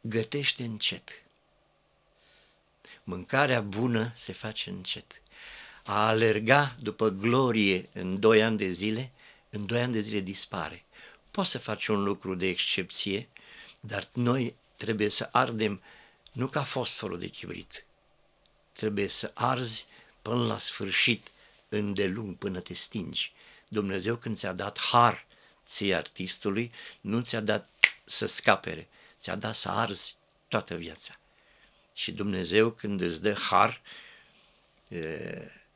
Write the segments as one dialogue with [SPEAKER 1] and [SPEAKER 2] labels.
[SPEAKER 1] gătește încet. Mâncarea bună se face încet. A alerga după glorie în doi ani de zile, în doi ani de zile dispare. Poți să faci un lucru de excepție, dar noi trebuie să ardem nu ca fosforul de chibrit. Trebuie să arzi până la sfârșit, îndelung, până te stingi. Dumnezeu când ți-a dat har ție artistului, nu ți-a dat să scapere, ți-a dat să arzi toată viața. Și Dumnezeu când îți dă har,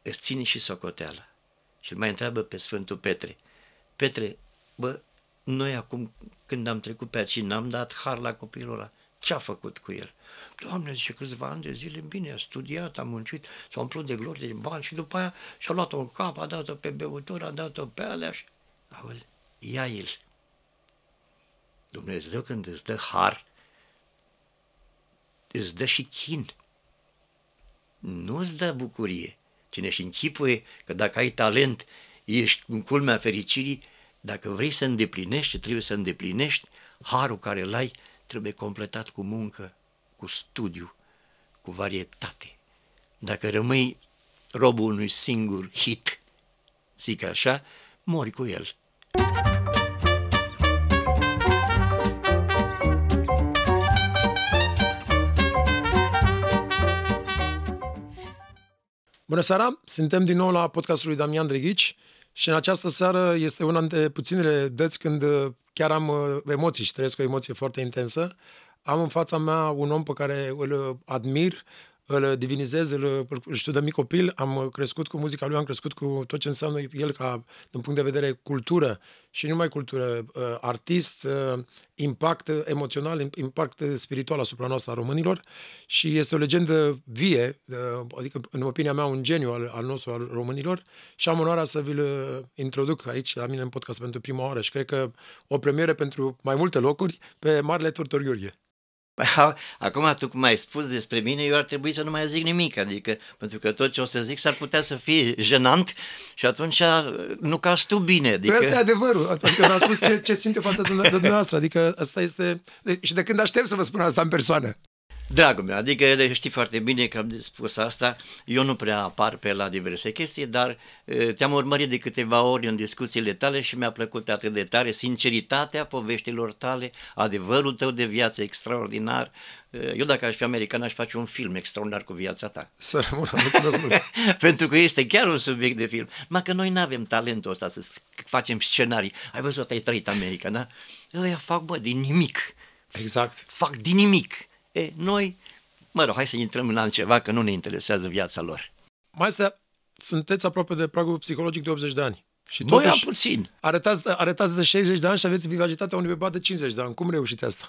[SPEAKER 1] îți ține și socoteala. Și îl mai întreabă pe Sfântul Petre, Petre, bă, noi acum când am trecut pe aici, n-am dat har la copilul ăla, ce-a făcut cu el? Doamne, zice, câțiva ani de zile, bine, a studiat, a muncit, s-a umplut de glorie, de bani și după aia și-a luat-o în cap, a dat-o pe băutură, a dat-o pe alea și, auzi, ia el, Dumnezeu când îți dă har, îți dă și chin. Nu îți dă bucurie. Cine și închipuie că dacă ai talent, ești în culmea fericirii, dacă vrei să îndeplinești, trebuie să îndeplinești, harul care îl ai trebuie completat cu muncă, cu studiu, cu varietate. Dacă rămâi robul unui singur hit, zic așa, mori cu el.
[SPEAKER 2] Bună seara! Suntem din nou la podcastul lui Damian Drăghici și în această seară este una dintre puținele dăți când uh, chiar am uh, emoții și trăiesc o emoție foarte intensă. Am în fața mea un om pe care îl uh, admir, îl divinizez, îl, îl știu de mic copil, am crescut cu muzica lui, am crescut cu tot ce înseamnă el ca, din punct de vedere cultură și nu numai cultură, uh, artist, uh, impact emoțional, impact spiritual asupra noastră a românilor și este o legendă vie, uh, adică în opinia mea un geniu al, al nostru, al românilor și am onoarea să vi-l introduc aici la mine în podcast pentru prima oară și cred că o premieră pentru mai multe locuri pe Marele Tortor
[SPEAKER 1] Păi, acum, tu cum ai spus despre mine, eu ar trebui să nu mai zic nimic, adică, pentru că tot ce o să zic s-ar putea să fie jenant și atunci uh, nu ca tu bine. Păi, adică... Asta e
[SPEAKER 2] adevărul, adică v-am spus ce, ce simte față de, de dumneavoastră, adică asta este... Și de când aștept să vă spun asta în persoană?
[SPEAKER 1] dragul meu, adică știi foarte bine că am spus asta, eu nu prea apar pe la diverse chestii, dar te-am urmărit de câteva ori în discuțiile tale și mi-a plăcut atât de tare sinceritatea poveștilor tale, adevărul tău de viață extraordinar. Eu dacă aș fi american aș face un film extraordinar cu viața ta.
[SPEAKER 2] Să rămână, mulțumesc
[SPEAKER 1] mult! Pentru că este chiar un subiect de film. Ma că noi nu avem talentul ăsta să facem scenarii. Ai văzut, ai trăit America, da? Eu fac, bă, din nimic. Exact. Fac din nimic E, noi, mă rog, hai să intrăm în altceva, că nu ne interesează viața lor.
[SPEAKER 2] Maestea, sunteți aproape de pragul psihologic de 80 de ani. Și totuși, Noi am puțin. Arătați, arătați de 60 de ani și aveți vivacitatea unui bărbat de 50 de ani. Cum reușiți asta?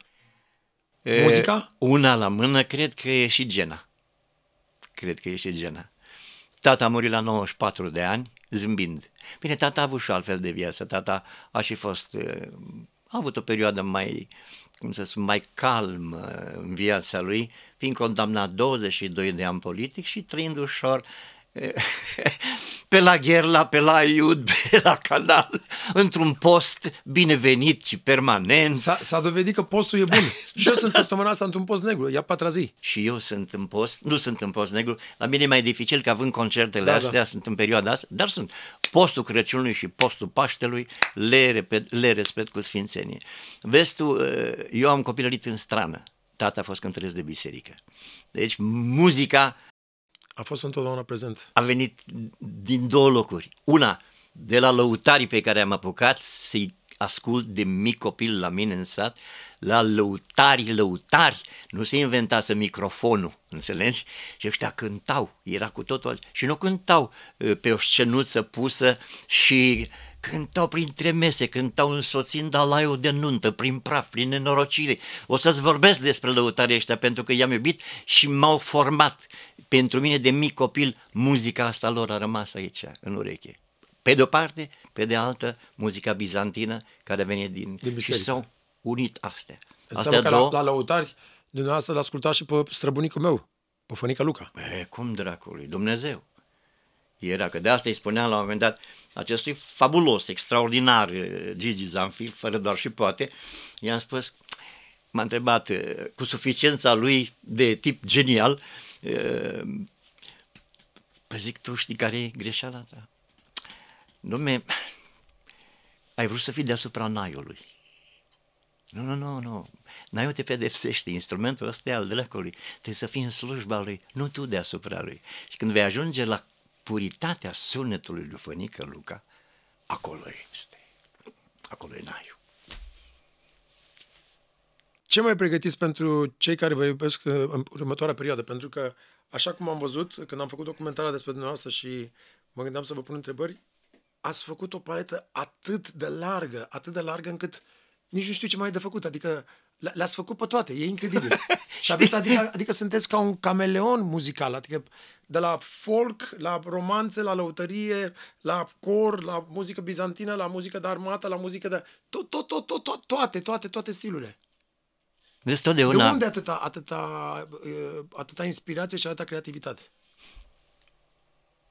[SPEAKER 1] E, Muzica? Una la mână, cred că e și gena. Cred că e și gena. Tata a murit la 94 de ani, zâmbind. Bine, tata a avut și altfel de viață. Tata a și fost a avut o perioadă mai, cum să spun, mai calm în viața lui, fiind condamnat 22 de ani politic și trăind ușor pe la Gherla, pe la Iud, pe la canal, într-un post binevenit și permanent. S-a, s-a dovedit că postul e bun. Și eu sunt săptămâna asta într-un post negru, ia patra zi. Și eu sunt în post, nu sunt în post negru, la mine e mai dificil că având concertele da, da. astea, da. sunt în perioada asta, dar sunt. Postul Crăciunului și postul Paștelui le, repet, le respect cu sfințenie. Vezi tu, ă, eu am copilărit în strană. Tata a fost cântăresc de biserică. Deci muzica
[SPEAKER 2] a fost întotdeauna prezent.
[SPEAKER 1] A venit din două locuri. Una, de la lăutarii pe care am apucat să-i ascult de mic copil la mine în sat, la lăutari, lăutari, nu se inventase microfonul, înțelegi? Și ăștia cântau, era cu totul și nu cântau uh, pe o scenuță pusă și Cântau printre mese, cântau însoțind alaiul de nuntă, prin praf, prin nenorocire. O să-ți vorbesc despre lăutarii ăștia pentru că i-am iubit și m-au format. Pentru mine de mic copil muzica asta lor a rămas aici, în ureche. Pe de-o parte, pe de altă, muzica bizantină care vine din... din și s-au unit astea. astea că două... la, la
[SPEAKER 2] lăutari, dumneavoastră l ascultat și pe străbunicul meu, pe Fănica Luca.
[SPEAKER 1] Bă, cum dracului, Dumnezeu era, că de asta îi spuneam la un moment dat acestui fabulos, extraordinar eh, Gigi Zanfil, fără doar și poate, i-am spus, m-a întrebat eh, cu suficiența lui de tip genial, eh, păi zic, tu știi care e greșeala ta? Dom'le, ai vrut să fii deasupra naiului. Nu, nu, nu, nu. Naiul te pedepsește. Instrumentul ăsta e al dracului. Trebuie să fii în slujba lui, nu tu deasupra lui. Și când vei ajunge la puritatea sunetului lui Fănică Luca, acolo este. Acolo e naiu. Ce mai pregătiți pentru
[SPEAKER 2] cei care vă iubesc uh, în următoarea perioadă? Pentru că, așa cum am văzut, când am făcut documentarea despre dumneavoastră și mă gândeam să vă pun întrebări, ați făcut o paletă atât de largă, atât de largă încât nici nu știu ce mai e de făcut. Adică le-ați făcut pe toate, e incredibil. și aveți, adică, adică sunteți ca un cameleon muzical, adică de la folk, la romanțe, la lăutărie, la cor, la muzică bizantină, la muzică de armată, la muzică de... Tot, tot, tot, tot, tot toate, toate, toate stilurile.
[SPEAKER 1] De unde
[SPEAKER 2] atâta, atâta, uh, atâta inspirație și atâta creativitate?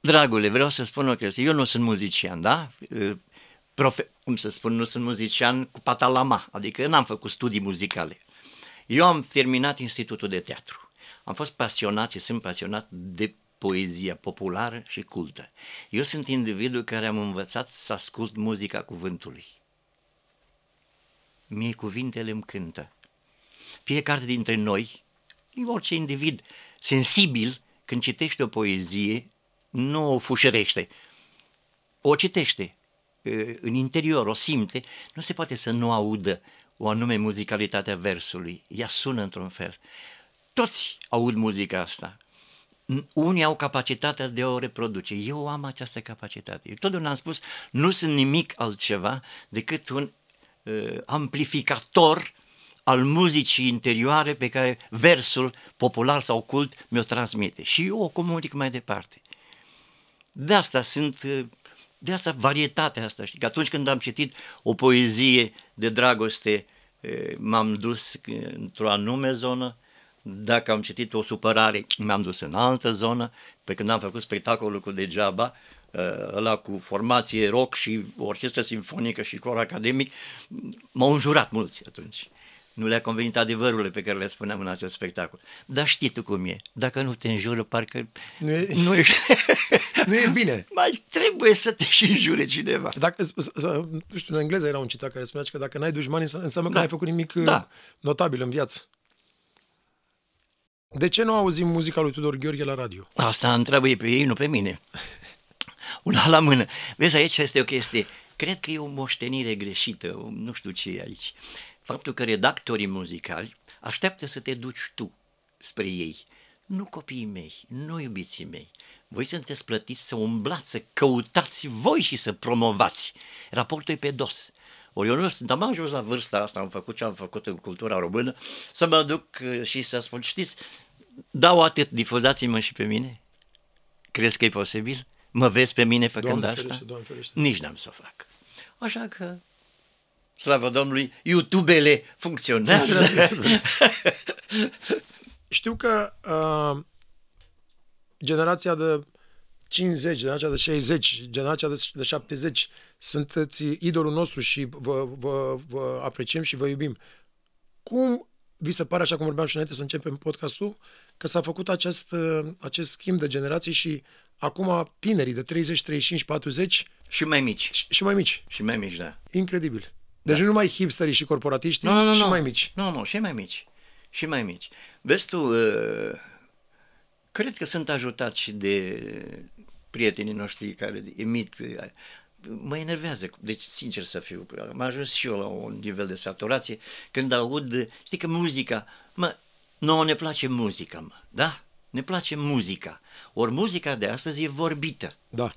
[SPEAKER 1] Dragule, vreau să spun o chestie. Eu nu sunt muzician, da? Uh, profe- cum să spun, nu sunt muzician cu patalama, adică n-am făcut studii muzicale. Eu am terminat Institutul de Teatru. Am fost pasionat și sunt pasionat de poezia populară și cultă. Eu sunt individul care am învățat să ascult muzica cuvântului. Mie cuvintele îmi cântă. Fiecare dintre noi, orice individ sensibil, când citește o poezie, nu o fușerește. o citește, în interior o simte, nu se poate să nu audă o anume a versului. Ea sună într-un fel. Toți aud muzica asta. Unii au capacitatea de a o reproduce. Eu am această capacitate. Eu totdeauna am spus, nu sunt nimic altceva decât un uh, amplificator al muzicii interioare pe care versul popular sau cult mi-o transmite. Și eu o comunic mai departe. De asta sunt uh, de asta, varietatea asta, știi? Că atunci când am citit o poezie de dragoste, m-am dus într-o anume zonă, dacă am citit o supărare, m-am dus în altă zonă, pe când am făcut spectacolul cu Degeaba, ăla cu formație rock și orchestră simfonică și cor academic, m-au înjurat mulți atunci nu le-a convenit adevărurile pe care le spuneam în acest spectacol. Dar știi tu cum e, dacă nu te înjură, parcă nu e, nu e,
[SPEAKER 2] nu e bine. Mai trebuie să te și înjure cineva. Dacă, nu știu, în engleză era un citat care spunea că dacă n-ai dușmani, înseamnă că da. n-ai făcut nimic uh, da. notabil în viață. De ce nu auzim muzica lui Tudor Gheorghe la radio?
[SPEAKER 1] Asta întreabă ei pe ei, nu pe mine. Una la mână. Vezi, aici este o chestie. Cred că e o moștenire greșită, nu știu ce e aici. Uh, faptul că redactorii muzicali așteaptă să te duci tu spre ei. Nu copiii mei, nu iubiții mei. Voi sunteți plătiți să umblați, să căutați voi și să promovați. Raportul e pe dos. Ori eu nu am ajuns la vârsta asta, am făcut ce am făcut în cultura română, să mă duc uh, și să spun, știți, dau atât, difuzați-mă și pe mine. Crezi că e posibil? Mă vezi pe mine făcând doamne asta? Ferește, doamne ferește. Nici n-am să o fac. Așa că slavă Domnului, YouTube-ele funcționează.
[SPEAKER 2] Știu că uh, generația de 50, generația de 60, generația de, 70 sunteți idolul nostru și vă, vă, vă apreciem și vă iubim. Cum vi se pare, așa cum vorbeam și înainte să începem podcastul, că s-a făcut acest, uh, acest schimb de generații și acum tinerii de 30, 35, 40... Și mai mici. Și, și mai mici. Și mai mici, da.
[SPEAKER 1] Incredibil. Deci da. nu numai hipsterii și corporatiștii, nu, no, nu, no, nu, no, și mai mici. Nu, nu, și mai mici. Și mai mici. Vezi tu, uh, cred că sunt ajutat și de prietenii noștri care emit uh, mă enervează, deci sincer să fiu, am ajuns și eu la un nivel de saturație când aud, știi că muzica, mă, nouă ne place muzica, mă, da? Ne place muzica. Ori muzica de astăzi e vorbită. Da.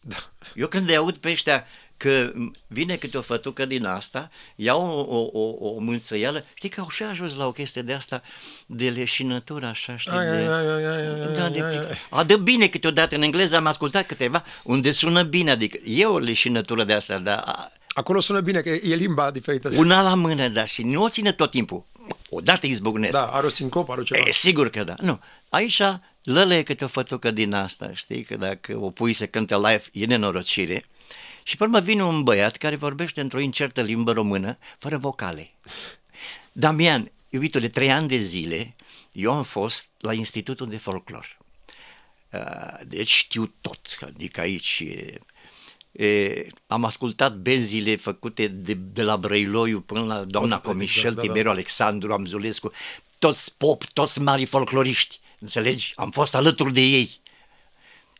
[SPEAKER 1] da. Eu când le aud pe ăștia că vine câte o fătucă din asta, iau o, o, o, o mânțăială, știi că au și ajuns la o chestie de asta, de leșinătură, așa, știi, de... da, de a, dă bine câteodată, în engleză am ascultat câteva, unde sună bine, adică e o leșinătură de asta, dar... Acolo sună
[SPEAKER 2] bine, că e limba diferită. Una
[SPEAKER 1] la mână, da, și nu o ține tot timpul. Odată izbucnesc. Da, are o sincopă, are o ceva. E, sigur că da. Nu, aici lălă e câte o fătucă din asta, știi, că dacă o pui să cânte live, e nenorocire. Și până vine un băiat care vorbește într-o incertă limbă română, fără vocale. Damian, iubitule, trei ani de zile eu am fost la Institutul de Folclor. Deci știu tot, adică aici E, am ascultat benzile făcute de, de la Brăiloiu până la doamna exact, Comișel, da, da, da. Tiberiu Alexandru, Amzulescu, toți pop, toți mari folcloriști, înțelegi? Am fost alături de ei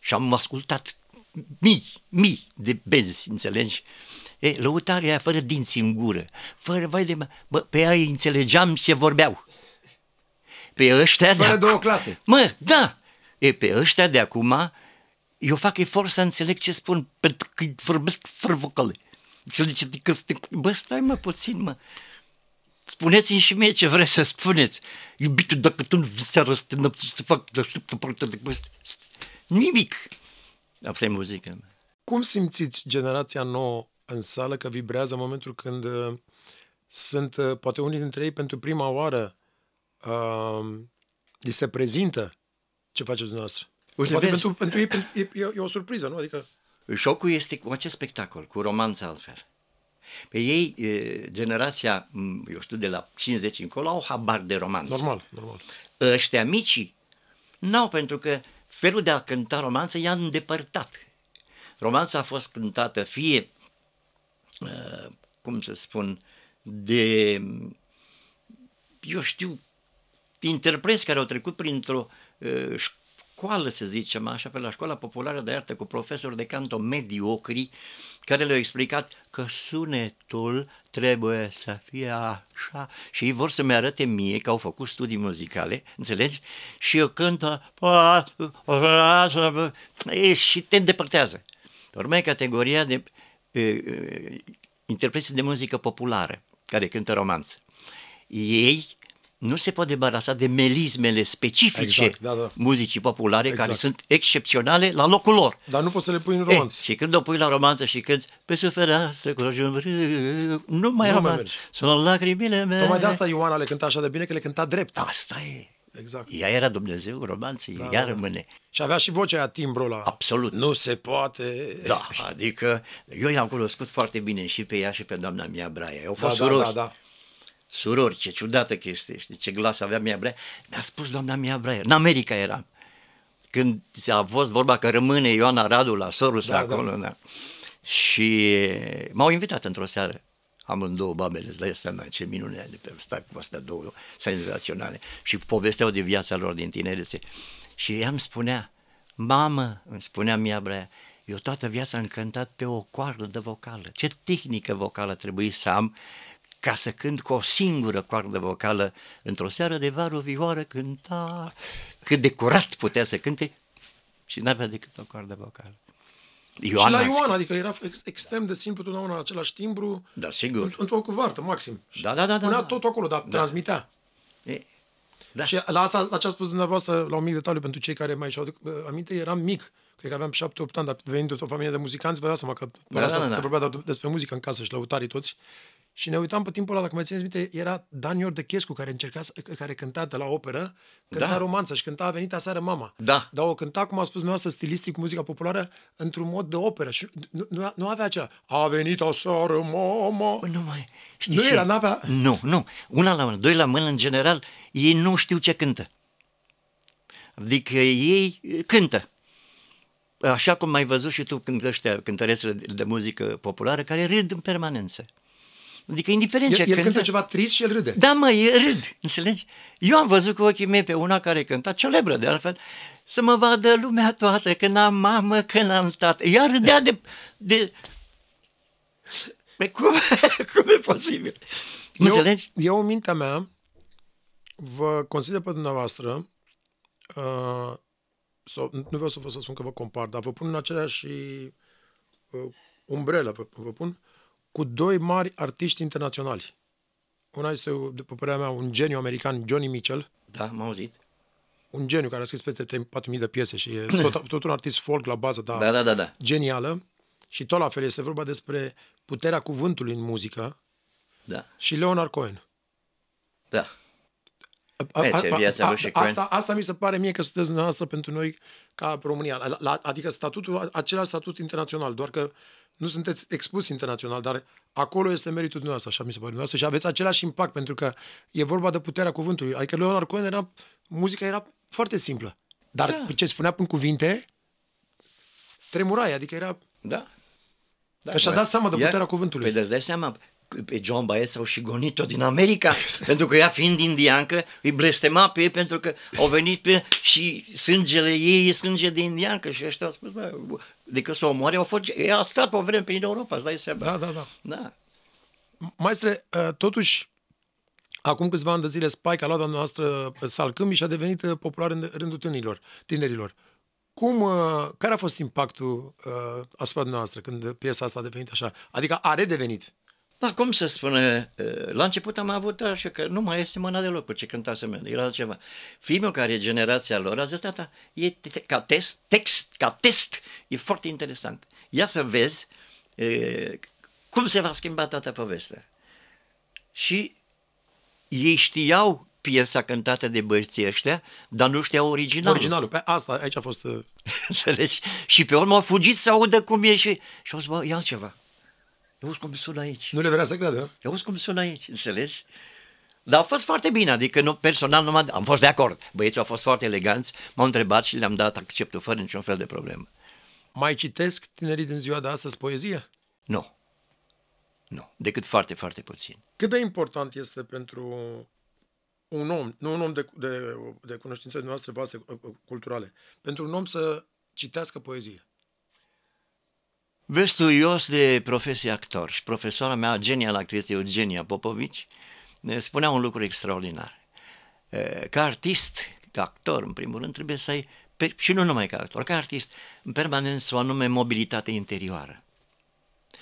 [SPEAKER 1] și am ascultat mii, mii de benzi, înțelegi? E, lăutarea aia fără dinți în gură, fără, vai de, bă, pe aia înțelegeam ce vorbeau. Pe ăștia fără de două clase. Mă, da! E, pe ăștia de acum, eu fac efort să înțeleg ce spun, pentru că vorbesc frăvăcăle. Înțelegi? Că, bă, stai mă puțin, mă. Spuneți-mi și mie ce vreți să spuneți. Iubitul, dacă tu nu vii seara să te năpți, să fac de parte de Nimic. Asta e muzică.
[SPEAKER 2] Cum simțiți generația nouă în sală că vibrează în momentul când uh, sunt, uh, poate unii dintre ei, pentru prima oară uh, li se prezintă ce faceți dumneavoastră?
[SPEAKER 3] Uite, poate vezi? pentru, pentru ei
[SPEAKER 2] pentru, e, e, o surpriză, nu? Adică...
[SPEAKER 1] Șocul este cu acest spectacol, cu romanța altfel. Pe ei, generația, eu știu, de la 50 încolo, au habar de romanță. Normal, normal. Ăștia micii, n-au, pentru că felul de a cânta romanță i-a îndepărtat. Romanța a fost cântată fie, uh, cum să spun, de, eu știu, interpreți care au trecut printr-o uh, școală, să zicem așa, pe la școala populară de artă cu profesori de canto mediocri, care le-au explicat că sunetul trebuie să fie așa și ei vor să-mi arate mie că au făcut studii muzicale, înțelegi? Și eu cântă și te îndepărtează. Urmea categoria de interpreții interpreți de muzică populară care cântă romanță. Ei nu se pot debarasa de melismele specifice exact, da, da. muzicii populare, exact. care sunt excepționale la locul lor. Dar nu poți să le pui în romanță. E, și când o pui la romanță și când pe sufereastră cu rojul nu mai romanță. Sunt lacrimile mele. Tocmai de asta Ioana le cânta așa de bine, că le cânta drept. Da,
[SPEAKER 2] asta e. Exact.
[SPEAKER 1] Ea era Dumnezeu, romanții, da, ea da, da. rămâne. Și avea și vocea aia timbrul ăla. Absolut. Nu se poate. Da, adică eu i-am cunoscut foarte bine și pe ea și pe doamna mea Braia. Au da, fost da, da, da, da surori, ce ciudată chestie, știi, ce glas avea Mia Braier. Mi-a spus doamna Mia Braier, în America era. Când a fost vorba că rămâne Ioana Radu la sorul da, da. acolo, da. da. Și m-au invitat într-o seară două babele, îți dai seama ce minune de pe ăsta cu astea două senzaționale. Și povesteau de viața lor din tinerețe. Și ea îmi spunea, mamă, îmi spunea Mia Braia, eu toată viața am cântat pe o coardă de vocală. Ce tehnică vocală trebuie să am ca să cânt cu o singură coardă vocală într-o seară de vară, o vioară cânta. Cât de curat putea să cânte și n-avea decât o coardă vocală. Ioana, și la Ioana, adică
[SPEAKER 2] era ex- extrem de simplu totdeauna în același timbru.
[SPEAKER 1] Da, sigur.
[SPEAKER 2] Într-o cuvartă, maxim.
[SPEAKER 1] Da, da, da, da. Spunea da, da. tot acolo, dar da. transmitea.
[SPEAKER 2] E, da. Și la asta, la ce a spus dumneavoastră, la un mic detaliu pentru cei care mai și-au uh, aminte, eram mic. Cred că aveam 7-8 ani, dar venind o familie de muzicanți, vă dați seama că da, da, da, da. vorbea despre muzică în casă și lăutarii toți. Și ne uitam pe timpul ăla, dacă mai țineți minte, era Dan Iordăchescu care încerca, să care cânta de la operă, cânta da. romanță și cânta A venit aseară mama. Da. Dar o cânta, cum a spus dumneavoastră, stilistic, muzica populară, într-un mod de operă. Și nu, nu, nu avea acela, a venit aseară mama.
[SPEAKER 1] Nu mai, știi nu era, n-avea... Nu, nu. Una la mână, doi la mână, în general, ei nu știu ce cântă. Adică ei cântă așa cum ai văzut și tu când ăștia cântărețele de muzică populară care râd în permanență. Adică indiferent el, ce el cântă, cântă ceva trist și el râde. Da, mă, e râd, înțelegi? Eu am văzut cu ochii mei pe una care cânta, celebră de altfel, să mă vadă lumea toată, că n-am mamă, că n-am tată. Ea râdea de... de... Pe cum,
[SPEAKER 3] cum e posibil?
[SPEAKER 1] Eu, înțelegi? Eu, în mintea mea, vă
[SPEAKER 2] consider pe dumneavoastră, uh, sau, nu vreau să vă să spun că vă compar, dar vă pun în aceeași uh, umbrelă, vă, vă pun, cu doi mari artiști internaționali. Una este, după părerea mea, un geniu american, Johnny Mitchell. Da, m-am auzit. Un geniu care a scris peste 4.000 de piese și e tot, tot un artist folk la bază, dar da, da, da, da. genială. Și tot la fel este vorba despre puterea cuvântului în muzică. Da. Și Leonard Cohen. Da. Deci, a, a, a, a, a, asta, asta mi se pare mie că sunteți dumneavoastră pentru noi ca România. La, la, adică statutul, același statut internațional, doar că nu sunteți expus internațional, dar acolo este meritul dumneavoastră, așa mi se pare dumneavoastră, și aveți același impact, pentru că e vorba de puterea cuvântului. Adică Leonard Cohen era, muzica era foarte simplă, dar da. ce spunea în cuvinte,
[SPEAKER 1] tremurai, adică era... Da.
[SPEAKER 2] da
[SPEAKER 3] că și-a dat
[SPEAKER 1] seama de puterea Iar, cuvântului. Păi dai seama, pe John Baez au și gonit-o din America, pentru că ea fiind indiancă, îi blestema pe ei pentru că au venit pe și sângele ei e sânge de indiancă și ăștia au spus, bă, decât să o omoare, au fost, ea a stat o vreme prin Europa, îți dai seama. Da, da, da. da.
[SPEAKER 2] Maestre, ă, totuși, acum câțiva ani de zile, Spike a luat noastră ă, salcâmbi și a devenit ă, popular în rândul tânilor, tinerilor. Cum, care a fost impactul asupra noastră când piesa asta a devenit așa? Adică a redevenit
[SPEAKER 1] da, cum să spune, la început am avut așa că nu mai este mâna deloc cu ce să mea, era altceva. Filmul care e generația lor a zis, tata, da, e ca test, text, ca test, e foarte interesant. Ia să vezi e, cum se va schimba toată povestea. Și ei știau piesa cântată de băieții ăștia, dar nu știau originalul. Originalul, pe asta, aici a fost... Înțelegi? Și pe urmă au fugit să audă cum e și... Și au zis, bă, e altceva. Eu cum sună aici. Nu le vrea să creadă. Eu auzi cum sună aici, înțelegi? Dar a fost foarte bine, adică nu, personal nu am fost de acord. Băieții au fost foarte eleganți, m-au întrebat și le-am dat acceptul fără niciun fel de problemă.
[SPEAKER 2] Mai citesc tinerii din ziua de astăzi poezie?
[SPEAKER 1] Nu. Nu, decât foarte, foarte puțin.
[SPEAKER 2] Cât de important este pentru un om, nu un om de, de, de cunoștințele noastre voastre culturale, pentru un om să citească poezie?
[SPEAKER 1] vestuios de profesie actor și profesoara mea, genia la actriță Eugenia Popovici, spunea un lucru extraordinar. Ca artist, ca actor, în primul rând, trebuie să ai, și nu numai ca actor, ca artist, în permanență o anume mobilitate interioară.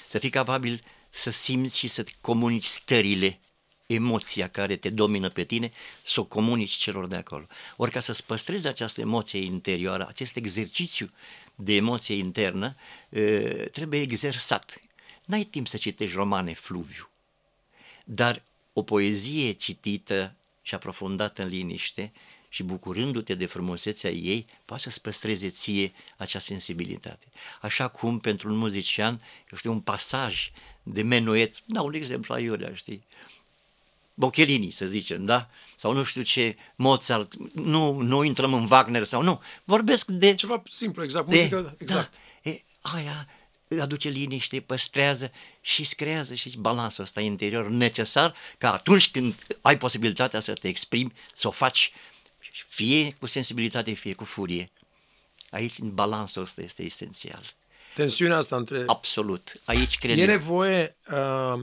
[SPEAKER 1] Să fii capabil să simți și să comunici stările, emoția care te domină pe tine, să o comunici celor de acolo. Ori ca să-ți păstrezi de această emoție interioară, acest exercițiu de emoție internă, trebuie exersat. N-ai timp să citești romane fluviu, dar o poezie citită și aprofundată în liniște și bucurându-te de frumusețea ei, poate să-ți păstreze ție acea sensibilitate. Așa cum pentru un muzician, eu știu, un pasaj de menuet, dau un exemplu aiurea, știi, Bochelini, să zicem, da? Sau nu știu ce, Mozart, nu, nu intrăm în Wagner sau nu. Vorbesc de... Ceva simplu, exact, de, muzică, da. exact. Da, e, aia aduce liniște, păstrează și creează și balansul ăsta interior necesar ca atunci când ai posibilitatea să te exprimi, să o faci fie cu sensibilitate, fie cu furie. Aici balansul ăsta este esențial.
[SPEAKER 2] Tensiunea asta între...
[SPEAKER 1] Absolut. Aici cred E
[SPEAKER 2] nevoie... Uh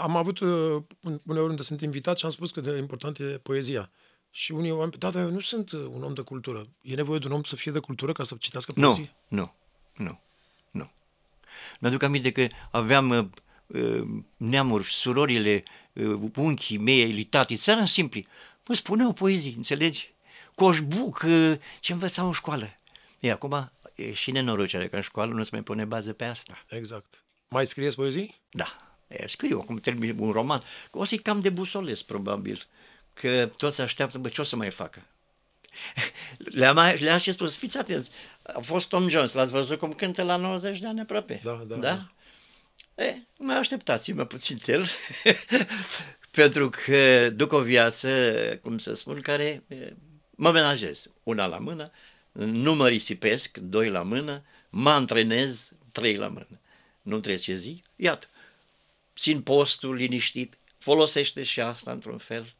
[SPEAKER 2] am avut uh, uneori unde sunt invitat și am spus că de important e poezia. Și unii oameni, da, dar eu nu sunt uh, un om de cultură. E nevoie de un om să fie de cultură ca să citească poezie?
[SPEAKER 1] Nu, nu, nu, nu. Mi-aduc aminte că aveam uh, uh neamuri, surorile, uh, unchii mei, elitatii, țara simpli. Mă o poezie, înțelegi? Coșbuc, uh, ce învățau în școală. E, acum e și nenorocere că în școală nu se mai pune bază pe asta. Exact. Mai scrieți poezii? Da scriu acum termin un roman, o să-i cam busoles, probabil, că toți așteaptă, bă, ce o să mai facă? Le-am, le-am și spus, fiți atenți, a fost Tom Jones, l-ați văzut cum cântă la 90 de ani aproape. Da, da. da? da. E, mai așteptați-mă puțin el, pentru că duc o viață, cum să spun, care mă menajez, una la mână, nu mă risipesc, doi la mână, mă antrenez, trei la mână. Nu trece zi, iată țin postul liniștit, folosește și asta într-un fel.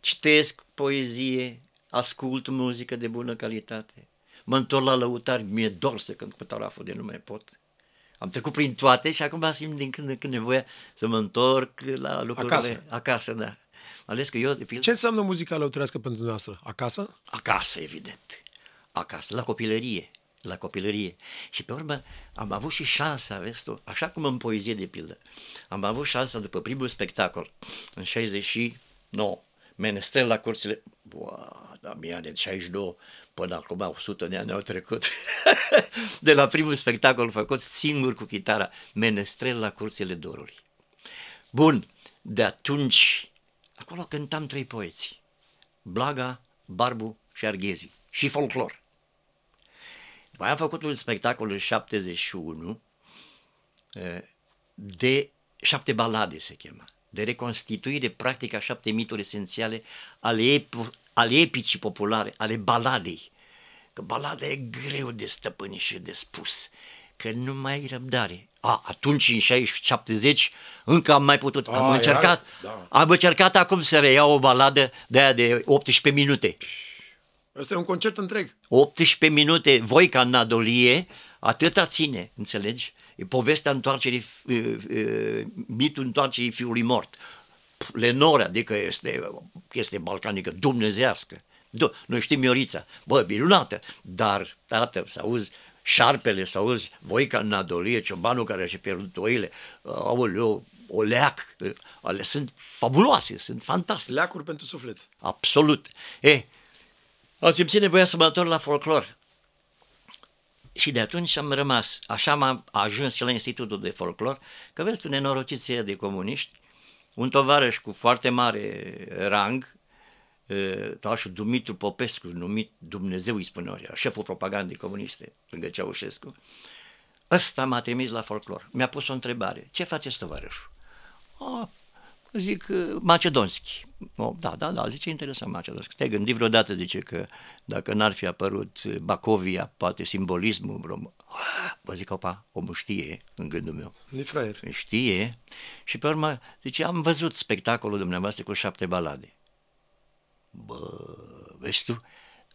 [SPEAKER 1] Citesc poezie, ascult muzică de bună calitate, mă întorc la lăutari, mi-e dor să cânt cu taraful de nu mai pot. Am trecut prin toate și acum simt din când în când nevoia să mă întorc la lucrurile acasă, acasă da. Ales că eu, de pildă... Ce înseamnă muzica lăutărească pentru noastră? Acasă? Acasă, evident. Acasă, la copilărie la copilărie. Și pe urmă am avut și șansa, vezi tu, așa cum în poezie de pildă, am avut șansa după primul spectacol, în 69, Menestrel la curțile, Boa, Damian, de 62 până acum 100 de ani au trecut, de la primul spectacol făcut singur cu chitara, Menestrel la curțile dorului. Bun, de atunci, acolo cântam trei poeți, Blaga, Barbu și Arghezi și folclor. Mai am făcut un spectacol în 71 de șapte balade se chema, de reconstituire practic a șapte mituri esențiale ale, ep- ale epicii populare, ale baladei. Că balada e greu de stăpânit și de spus, că nu mai ai răbdare. A, atunci în 70 încă am mai putut, a, am încercat, iar, da. am încercat acum să reiau o baladă de aia de 18 minute. Asta e un concert întreg. 18 minute, voi ca Nadolie, atâta ține, înțelegi? E povestea întoarcerii, mitul întoarcerii fiului mort. Lenore, adică este o chestie balcanică, dumnezească. Do- Noi știm Miorița, bă, bilunată, dar, tată, să auzi, șarpele, să auzi, voica în adolie, ciobanul care și-a pierdut oile, au o leac, ale sunt fabuloase, sunt fantastice. Leacuri pentru suflet. Absolut. E, eh, am simțit nevoia să mă întorc la folclor. Și de atunci am rămas, așa am ajuns și la Institutul de Folclor, că vezi tu nenorociție de comuniști, un tovarăș cu foarte mare rang, tovarășul da, Dumitru Popescu, numit Dumnezeu îi spune ori, șeful propagandei comuniste, lângă Ceaușescu, ăsta m-a trimis la folclor. Mi-a pus o întrebare. Ce faceți, tovarășul? Oh! zic, uh, macedonski. Oh, da, da, da, zice, interesant macedonski. Te-ai gândit vreodată, zice, că dacă n-ar fi apărut uh, Bacovia, poate simbolismul român. Vă zic, opa, omul știe în gândul meu. De fraier. Știe. Și pe urmă, zice, am văzut spectacolul dumneavoastră cu șapte balade. Bă, vezi tu?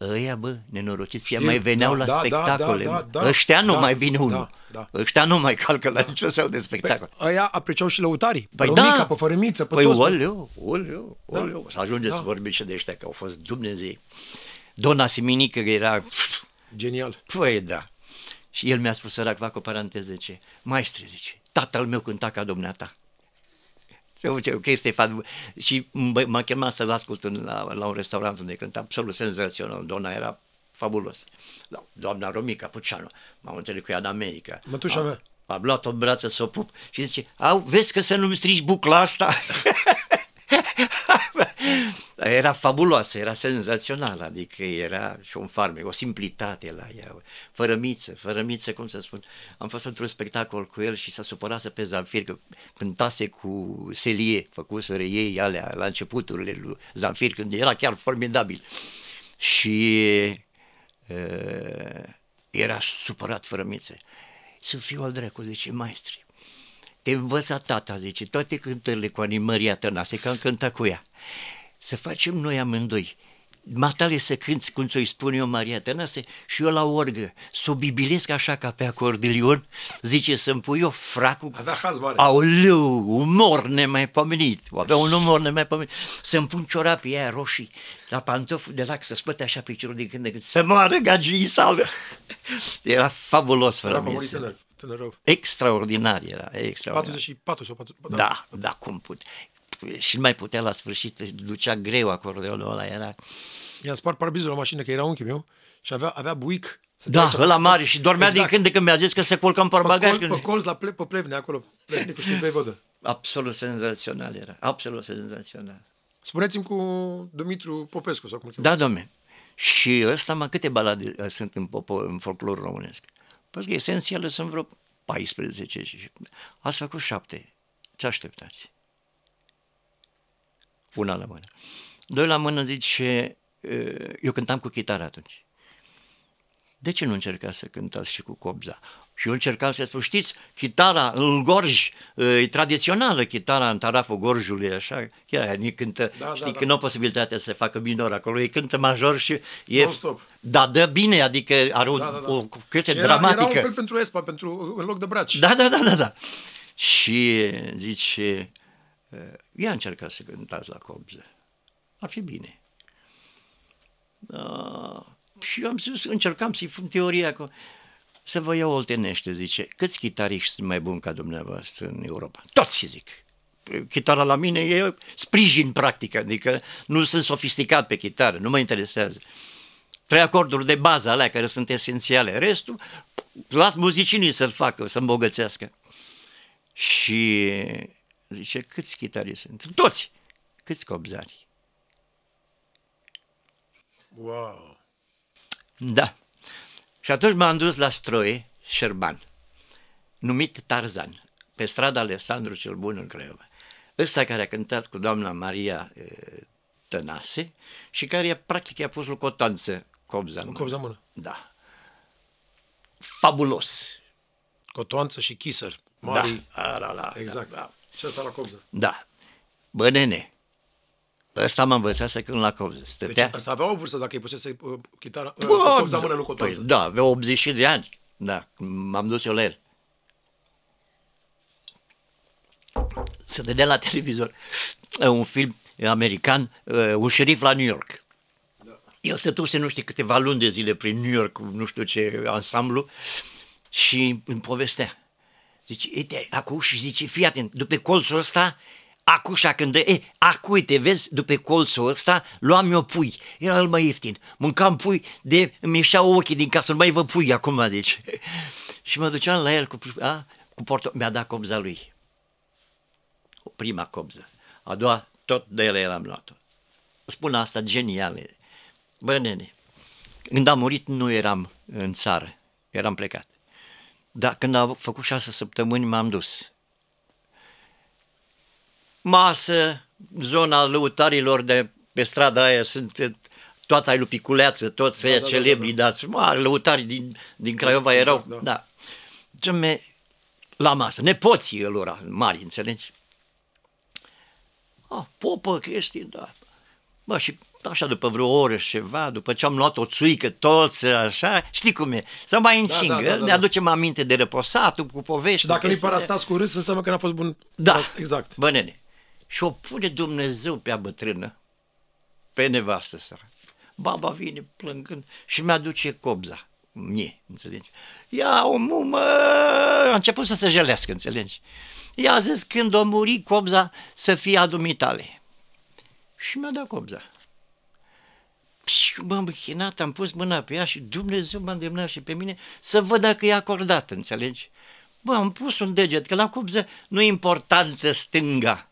[SPEAKER 1] Ăia, bă, nenorociți, ea mai veneau da, la da, da spectacole. Da, da, da, da, Ăștia nu da, mai vin da, unul. Da, da. Ăștia nu mai calcă la da. nicio seau de spectacol.
[SPEAKER 2] Păi, aia apreciau și lăutarii. Păi da. Romica, da. pe fărâmiță, pe Păi toți, oleu,
[SPEAKER 1] oleu, da. Să ajunge da. să vorbim și de ăștia, că au fost Dumnezei. Dona Siminică era... Genial. Păi da. Și el mi-a spus, sărac, fac o paranteză, ce? maestre, zice, tatăl meu cânta ca dumneata o chestie fan. Și m-a chemat să-l ascult în, la, la un restaurant unde cânta absolut senzațional. doamna era fabulos. Da, doamna Romica Puceanu, m-am întâlnit cu ea în America. Mătușa mea. A luat o brață să o pup și zice, au, vezi că să nu-mi strici bucla asta? era fabuloasă, era senzațională, adică era și un farmec, o simplitate la ea, fără miță, fără miță, cum să spun. Am fost într-un spectacol cu el și s-a supărat să pe Zanfir că cântase cu Selie, făcuseră ei alea la începuturile lui Zanfir, când era chiar formidabil. Și uh, era supărat fără miță. Să fiu al dracu, zice, maestri, te învăța tata, zice, toate cântările cu animăria Tănase, că am cântat cu ea. Să facem noi amândoi. Matale să cânți, cum ți-o spun eu, Maria Tănase, și eu la orgă, să o bibilesc așa ca pe acordilion, zice să-mi pui eu fracul. Avea haz Aoleu, umor nemaipomenit, avea un umor nemaipomenit. Să-mi pun ciorapii aia roșii la pantofi de lac, să spăte așa piciorul din când de când, să moară gagii sală. Era fabulos. Sără, tânăr rău. Extraordinar era, extraordinar. 44 sau 44. Da, da, da, cum put. Și nu mai putea la sfârșit, deci ducea greu acordeonul ăla, era...
[SPEAKER 2] I-a spart parbrizul la mașină, că era unchiul meu și avea, avea buic. Da, la mare și dormea exact. din când
[SPEAKER 1] de când mi-a zis că se culcă în parbagaj. Pe, col, pe colț, la ple, pe plevne, acolo, plevne cu și vodă. Absolut senzațional era, absolut senzațional. Spuneți-mi cu Dumitru
[SPEAKER 2] Popescu sau cum Da, domne.
[SPEAKER 1] Și ăsta, mă, câte balade uh, sunt în, popo, în folclor românesc? Păi că esențiale sunt vreo 14. Ați făcut șapte. Ce așteptați? Una la mână. Doi la mână zice, eu cântam cu chitară atunci. De ce nu încercați să cântați și cu copza? Și eu încercam să spun, știți, chitara în gorj, e tradițională chitara în taraful gorjului, așa, chiar aia, cântă, da, da, știi, da, da. când nu au posibilitatea să facă minor acolo, ei cântă major și e... Non-stop. Da, dă bine, adică are o, da, da, da. o chestie era, dramatică. Era un fel
[SPEAKER 2] pentru Espa, pentru, în loc de braci. Da, da, da, da, da.
[SPEAKER 1] Și zice, ia încercat să cântați la cobză. Ar fi bine. Da. Și eu am zis, încercam să-i fum teoria acolo. Cu să vă iau oltenește, zice, câți chitariști sunt mai buni ca dumneavoastră în Europa? Toți, zic. Chitara la mine e sprijin practic, adică nu sunt sofisticat pe chitară, nu mă interesează. Trei acorduri de bază alea care sunt esențiale, restul las muzicienii să-l facă, să îmbogățească. Și zice, câți chitari sunt? Toți! Câți cobzari?
[SPEAKER 2] Wow!
[SPEAKER 1] Da. Și atunci m-am dus la Stroie, Șerban, numit Tarzan, pe strada Alessandru cel Bun în Craiova. Ăsta care a cântat cu doamna Maria e, Tănase și care practic i-a pus lucotanță Cotanță Cobza în Cobza mână. Da. Fabulos. Cotoanță și Chisăr. Da. Mari. Da, a, la, la, exact. Da,
[SPEAKER 2] da. Și asta la Cobza.
[SPEAKER 1] Da. Bă, nene, Asta m-a învățat să cânt la covză. Stătea... Deci asta
[SPEAKER 2] avea o vârstă dacă îi pusese să uh, chitara, uh, Bă, covza mână lui Cotoază.
[SPEAKER 1] Păi, da, avea 80 de ani. Da, m-am dus eu la el. Se dădea la televizor uh, un film american, uh, un șerif la New York. Da. El stătuse, nu știu, câteva luni de zile prin New York, nu știu ce ansamblu, și îmi povestea. Zice, uite, acum și zice, fii atent, după colțul ăsta Acușa când e, acu, uite, vezi, după colțul ăsta, luam eu pui. Era el mai ieftin. Mâncam pui de, îmi ieșeau ochii din casă, nu mai vă pui acum, zici. și mă duceam la el cu, a, cu portul, mi-a dat cobza lui. O prima cobză. A doua, tot de ele eram luat-o. Spun asta, geniale. Bă, nene, când am murit nu eram în țară, eram plecat. Dar când a făcut șase săptămâni m-am dus masă, zona lăutarilor de pe strada aia sunt toată ai lui toți da, aia da, da, celebri, da, da. dar ma, lăutari din, din Craiova da, erau, da. da. la masă, nepoții lor mari, înțelegi? Ah, popă chestii, da. Bă, și așa după vreo oră și ceva, după ce am luat o țuică toți, așa, știi cum e, să mai da, da, încingă, da, da, da, da, ne aducem aminte de răposatul, cu povești. dacă nu-i parastas
[SPEAKER 2] cu râs, înseamnă că n-a fost bun.
[SPEAKER 1] Da, exact. Bă, nene, și o pune Dumnezeu pe a bătrână, pe nevastă sa. Baba vine plângând și mi-aduce cobza mie, înțelegi? Ia o mumă, a început să se jelească, înțelegi? Ea a zis, când o muri cobza să fie adumitale. Și mi-a dat cobza. Și m-am chinat, am pus mâna pe ea și Dumnezeu m-a îndemnat și pe mine să văd dacă e acordat, înțelegi? Bă, am pus un deget, că la cobză nu e importantă stânga,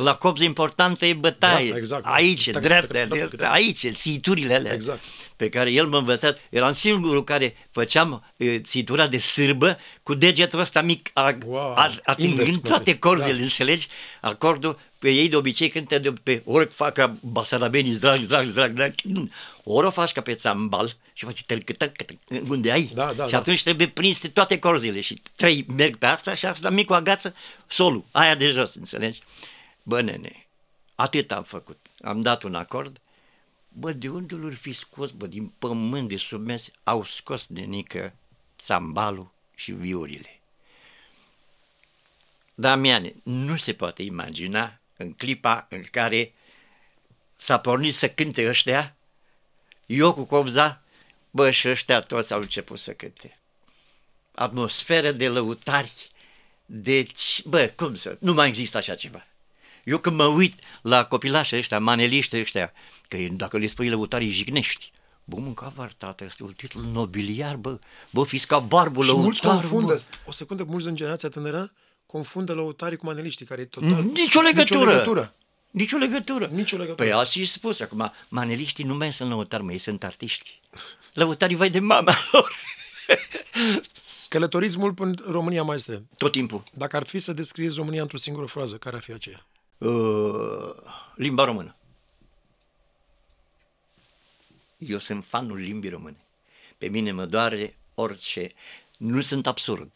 [SPEAKER 1] la copți importante e bătaie. Da, exact. Aici, da, dreapta, aici, țiturile alea exact. pe care el m-a învățat. Eram singurul care făceam țitura de sârbă cu degetul ăsta mic, a, wow, a, atingând toate corzile, da. înțelegi? Acordul pe ei de obicei când te de pe ori facă basarabenii zdrag, zdrag, zdrag, zdrag, ori o faci ca pe țambal și faci tălcâtă unde ai da, da, și da. atunci da. trebuie prinse toate corzile și trei merg pe asta și asta micul agață solul, aia de jos, înțelegi? bă nene, atât am făcut, am dat un acord, bă, de unde l fi scos, bă, din pământ, de sub mese au scos de nică țambalul și viurile. Damiane, nu se poate imagina în clipa în care s-a pornit să cânte ăștia, eu cu copza, bă, și ăștia toți au început să cânte. Atmosferă de lăutari, deci, bă, cum să, nu mai există așa ceva. Eu când mă uit la copilașii ăștia, maneliștii ăștia, că dacă le spui lăutare, îi jignești. Bă, mânca vartată, este un titlu nobiliar, bă, bă, fiți ca barbul Și mulți confundă, bă.
[SPEAKER 2] o secundă, mulți în generația tânără confundă lăutarii cu maneliștii, care e total... Nicio legătură! Nicio legătură.
[SPEAKER 1] Nicio legătură. Nicio legătură. Păi așa și spus acum, maneliștii nu mai sunt lăutari, mă, ei sunt artiști. Lăutarii vai de mama lor. Călătoriți mult în România, maestre. Tot timpul. Dacă ar fi să descrieți România într-o singură
[SPEAKER 2] frază, care ar fi aceea?
[SPEAKER 1] uh, limba română. Eu sunt fanul limbii române. Pe mine mă doare orice. Nu sunt absurd.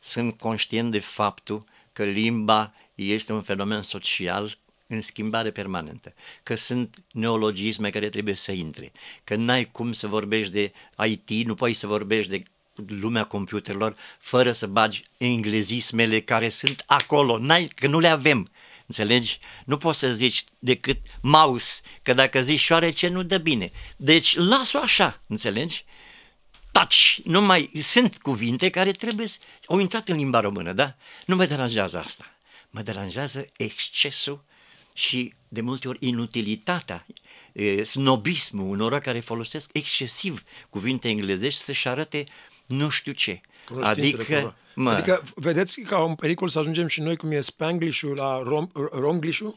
[SPEAKER 1] Sunt conștient de faptul că limba este un fenomen social în schimbare permanentă, că sunt neologisme care trebuie să intre, că n-ai cum să vorbești de IT, nu poți să vorbești de lumea computerelor fără să bagi englezismele care sunt acolo, n-ai, că nu le avem. Înțelegi? Nu poți să zici decât maus, că dacă zici șoarece nu dă bine. Deci las-o așa, înțelegi? Taci! Nu mai sunt cuvinte care trebuie să... Au intrat în limba română, da? Nu mă deranjează asta. Mă deranjează excesul și de multe ori inutilitatea, snobismul unora care folosesc excesiv cuvinte englezești să-și arate nu știu ce. Adică, mă. adică,
[SPEAKER 2] vedeți că un pericol să ajungem și noi cum e spanglish-ul la rom, romglish-ul?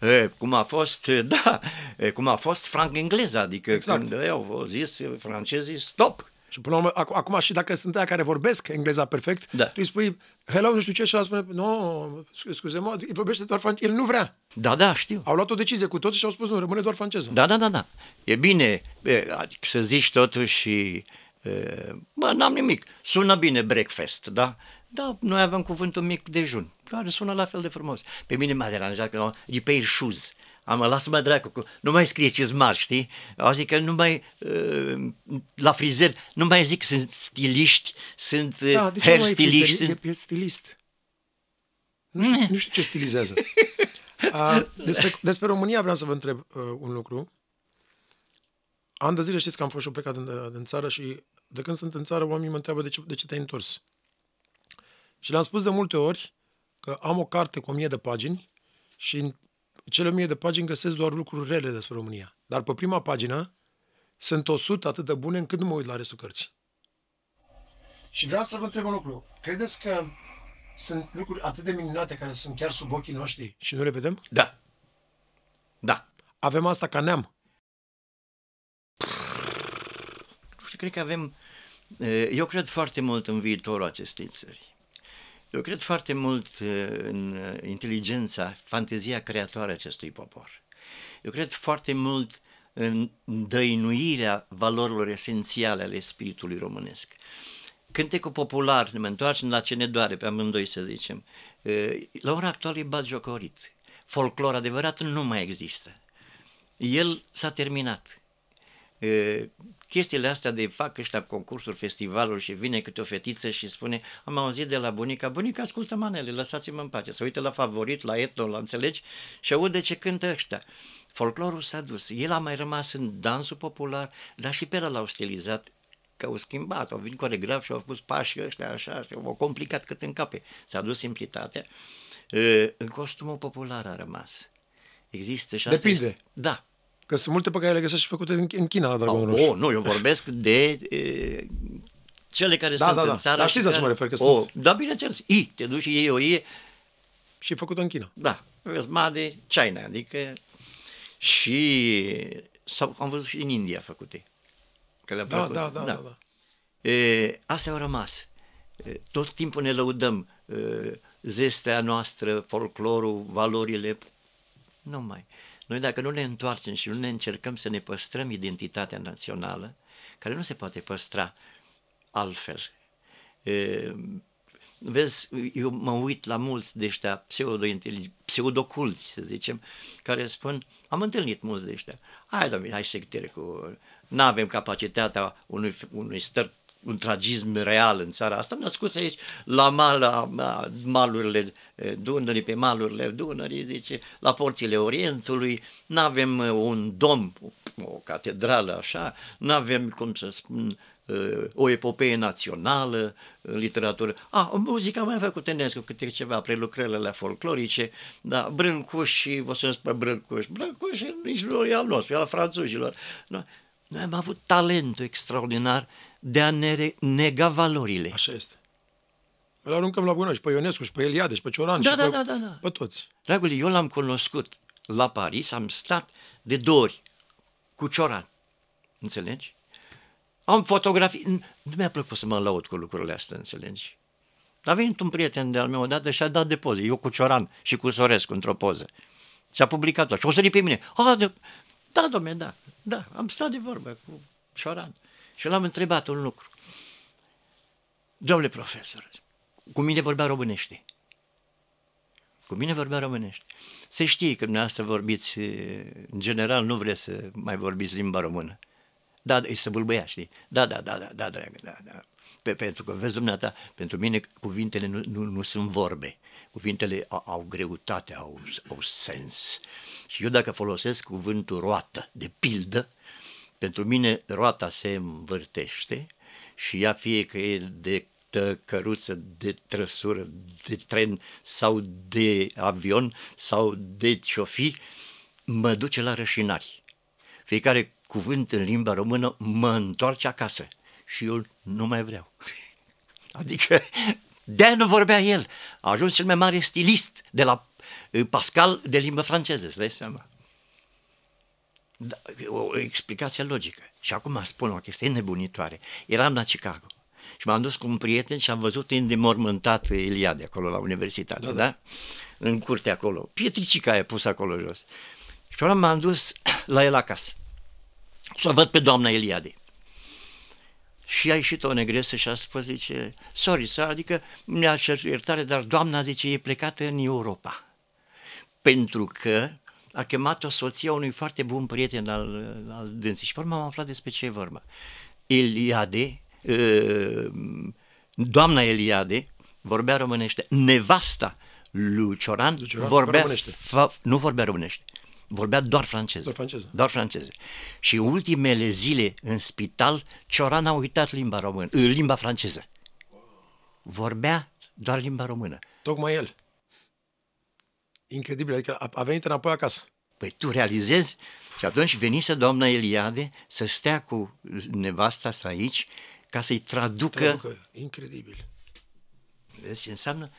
[SPEAKER 1] E, cum a fost, da, e, cum a fost franc engleza, adică exact. când au zis francezii stop. Și până la urmă, ac- acum și dacă sunt
[SPEAKER 2] aia care vorbesc engleza perfect, da. tu îi spui hello, nu știu ce, și ăla spune, no, scuze-mă,
[SPEAKER 1] vorbește doar franceză, el nu vrea. Da, da, știu. Au luat o decizie cu toți și au spus, nu, rămâne doar franceză. Da, da, da, da. E bine, e, adică să zici totuși Bă, n-am nimic. Sună bine breakfast, da? Da, noi avem cuvântul mic dejun, care sună la fel de frumos. Pe mine m-a deranjat că repair shoes. Am lasă-mă dracu, cu, nu mai scrie ce mari, știi? că nu mai, la frizer, nu mai zic sunt stiliști, sunt da, de deci hair stiliști. Sunt...
[SPEAKER 2] E stilist.
[SPEAKER 1] Nu știu, nu știu ce
[SPEAKER 2] stilizează. A, despre, despre România vreau să vă întreb uh, un lucru. An de zile știți că am fost și plecat din, uh, din țară și de când sunt în țară, oamenii mă întreabă de ce, de ce te-ai întors. Și le-am spus de multe ori că am o carte cu o mie de pagini și în cele o mie de pagini găsesc doar lucruri rele despre România. Dar pe prima pagină sunt 100 atât de bune încât nu mă uit la restul cărții. Și vreau să vă întreb un lucru. Credeți că sunt lucruri atât de minunate care sunt chiar sub
[SPEAKER 1] ochii noștri? Și nu le vedem? Da. Da.
[SPEAKER 2] Avem asta ca neam.
[SPEAKER 1] și cred că avem, eu cred foarte mult în viitorul acestei țări. Eu cred foarte mult în inteligența, fantezia creatoare acestui popor. Eu cred foarte mult în dăinuirea valorilor esențiale ale spiritului românesc. Cântecul popular, ne întoarcem la ce ne doare pe amândoi, să zicem, la ora actuală e batjocorit. Folclor adevărat nu mai există. El s-a terminat chestiile astea de fac ăștia concursuri, festivaluri și vine câte o fetiță și spune am auzit de la bunica, bunica ascultă manele, lăsați-mă în pace, să uite la favorit, la etno, la înțelegi și aude ce cântă ăștia. Folclorul s-a dus, el a mai rămas în dansul popular, dar și pe ăla l-au stilizat că au schimbat, au venit coregraf și au pus pașii ăștia așa și au complicat cât în cape. S-a dus simplitatea. În costumul popular a rămas. Există și asta Depinde. Este,
[SPEAKER 2] da, Că sunt multe pe care le găsești și făcute în, China la Dragonul oh, Roșu. Oh, nu, eu
[SPEAKER 1] vorbesc de e, cele care da, sunt da, în da. țară. Da, știți la ce mă refer că oh, sunt. Da, bineînțeles. I, te duci, iei o ie. Și e făcută în China. Da, vezi, de China, adică și sau am văzut și în India făcute. Că le-a da, da, da, da, da. da. E, astea au rămas. tot timpul ne lăudăm e, zestea noastră, folclorul, valorile, nu mai. Noi dacă nu ne întoarcem și nu ne încercăm să ne păstrăm identitatea națională, care nu se poate păstra altfel. E, vezi, eu mă uit la mulți de ăștia pseudoculți, să zicem, care spun, am întâlnit mulți de ăștia, hai domnule, hai să cu... Nu avem capacitatea unui, unui stări un tragism real în țara asta. Născut aici, la mala, malurile eh, Dunării, pe malurile Dunării, zice, la porțile Orientului, nu avem eh, un dom, o catedrală așa, nu avem, cum să spun, eh, o epopee națională în literatură. A, muzica mai avea cu Tenescu câte ceva, prelucrările folclorice, da, Brâncuș și, vă să spun Brâncuș, Brâncuș nici nu e al nostru, e al franțuzilor. Da. Noi am avut talentul extraordinar de a ne nega valorile. Așa este. Îl aruncăm la bună și pe Ionescu și pe Eliade și pe Cioran da, și da, pe, da, da, da. pe toți. Dragul, eu l-am cunoscut la Paris, am stat de două ori cu Cioran. Înțelegi? Am fotografii. Nu mi-a plăcut să mă laud cu lucrurile astea, înțelegi? A venit un prieten de-al meu odată și a dat de poze. Eu cu Cioran și cu Sorescu într-o poză. Și a publicat-o și o sări pe mine. A, de... Da, domne, da, da, am stat de vorbă cu Șoran și l-am întrebat un lucru. Domnule profesor, cu mine vorbea românește. Cu mine vorbea românește. Se știe că dumneavoastră vorbiți, în general nu vreți să mai vorbiți limba română. Da, e să bâlbâia, știi? Da, da, da, da, da, dragă, da, da. Pe, pentru că, vezi, dumneata, pentru mine cuvintele nu, nu, nu sunt vorbe cuvintele au greutate, au, au sens. Și eu dacă folosesc cuvântul roată, de pildă, pentru mine roata se învârtește și ea fie că e de căruță, de trăsură, de tren sau de avion sau de ciofi, mă duce la rășinari. Fiecare cuvânt în limba română mă întoarce acasă și eu nu mai vreau. Adică de nu vorbea el. A ajuns cel mai mare stilist de la eh, Pascal de limbă franceză, îți dai seama. Da, o explicație logică. Și acum spun o chestie nebunitoare. Eram la Chicago și m-am dus cu un prieten și am văzut îndemormântat de acolo la universitate, da? da? da? În curte acolo. Pietricica e pus acolo jos. Și pe m-am dus la el acasă. Să văd pe doamna Eliade. Și a ieșit o negresă și a spus, zice, sorry, sir, adică mi-a cerut iertare, dar doamna, zice, e plecată în Europa. Pentru că a chemat-o soția unui foarte bun prieten al, al dânsii. Și pe urmă am aflat despre ce e vorba. Eliade, uh, doamna Eliade, vorbea românește. Nevasta lui Cioran, Cioran vorbea, fa, nu vorbea românește vorbea doar franceză. Doar franceză. Doar franceză. Și ultimele zile în spital, Cioran a uitat limba română, ă, limba franceză. Vorbea doar limba română. Tocmai el. Incredibil, adică a, venit înapoi acasă. Păi tu realizezi? Și atunci venise doamna Eliade să stea cu nevasta sa aici ca să-i traducă. traducă. Incredibil. Vezi ce înseamnă?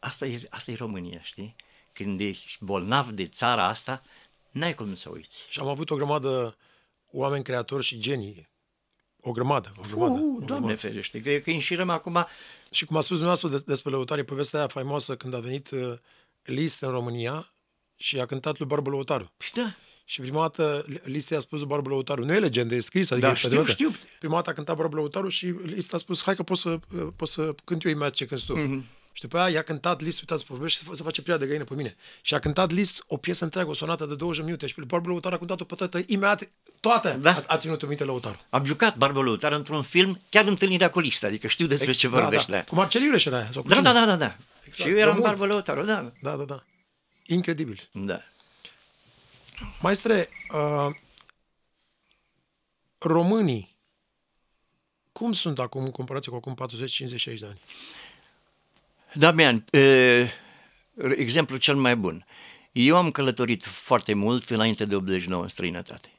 [SPEAKER 1] Asta e, asta e România, știi? când ești bolnav de țara asta, n-ai cum să uiți. Și am avut o grămadă
[SPEAKER 2] oameni creatori și genii. O grămadă, o grămadă. Uh, o grămadă. Doamne ferește, că, că înșirăm acum... Și cum a spus dumneavoastră despre lăutare, povestea aia faimoasă când a venit uh, Liste în România și a cântat lui Barbu Lăutaru. Păi da. Și prima dată Liste a spus Barbu Lăutaru. Nu e legendă, e scris, adică da, e știu, adevărat. știu. Prima dată a cântat Barbu Lăutaru și Liste a spus, hai că pot să, pot să cânt eu imediat ce cânti tu. Mm-hmm. Și după aia i-a cântat list, uitați, vorbește să face pria de găină pe mine. Și a cântat list o piesă întreagă, o sonată de 20 minute și Barbara Lăutar a cântat-o pe toată, imediat
[SPEAKER 1] toată da. a, a ținut minte Lăutar. Am jucat Barbara Lăutar într-un film, chiar întâlnirea cu listă, adică știu despre Ex- ce da, vorbești. Da, da. Cu Marcel Iureș era aia. da, da, da, da, da. Exact. Și eu eram Barbara Lăutar, da. Da, da, da.
[SPEAKER 2] Incredibil. Da. Maestre, uh,
[SPEAKER 1] românii cum
[SPEAKER 2] sunt acum în comparație cu acum 40, 50, 60 de ani?
[SPEAKER 1] Damian, e, exemplu cel mai bun. Eu am călătorit foarte mult înainte de 89 în străinătate.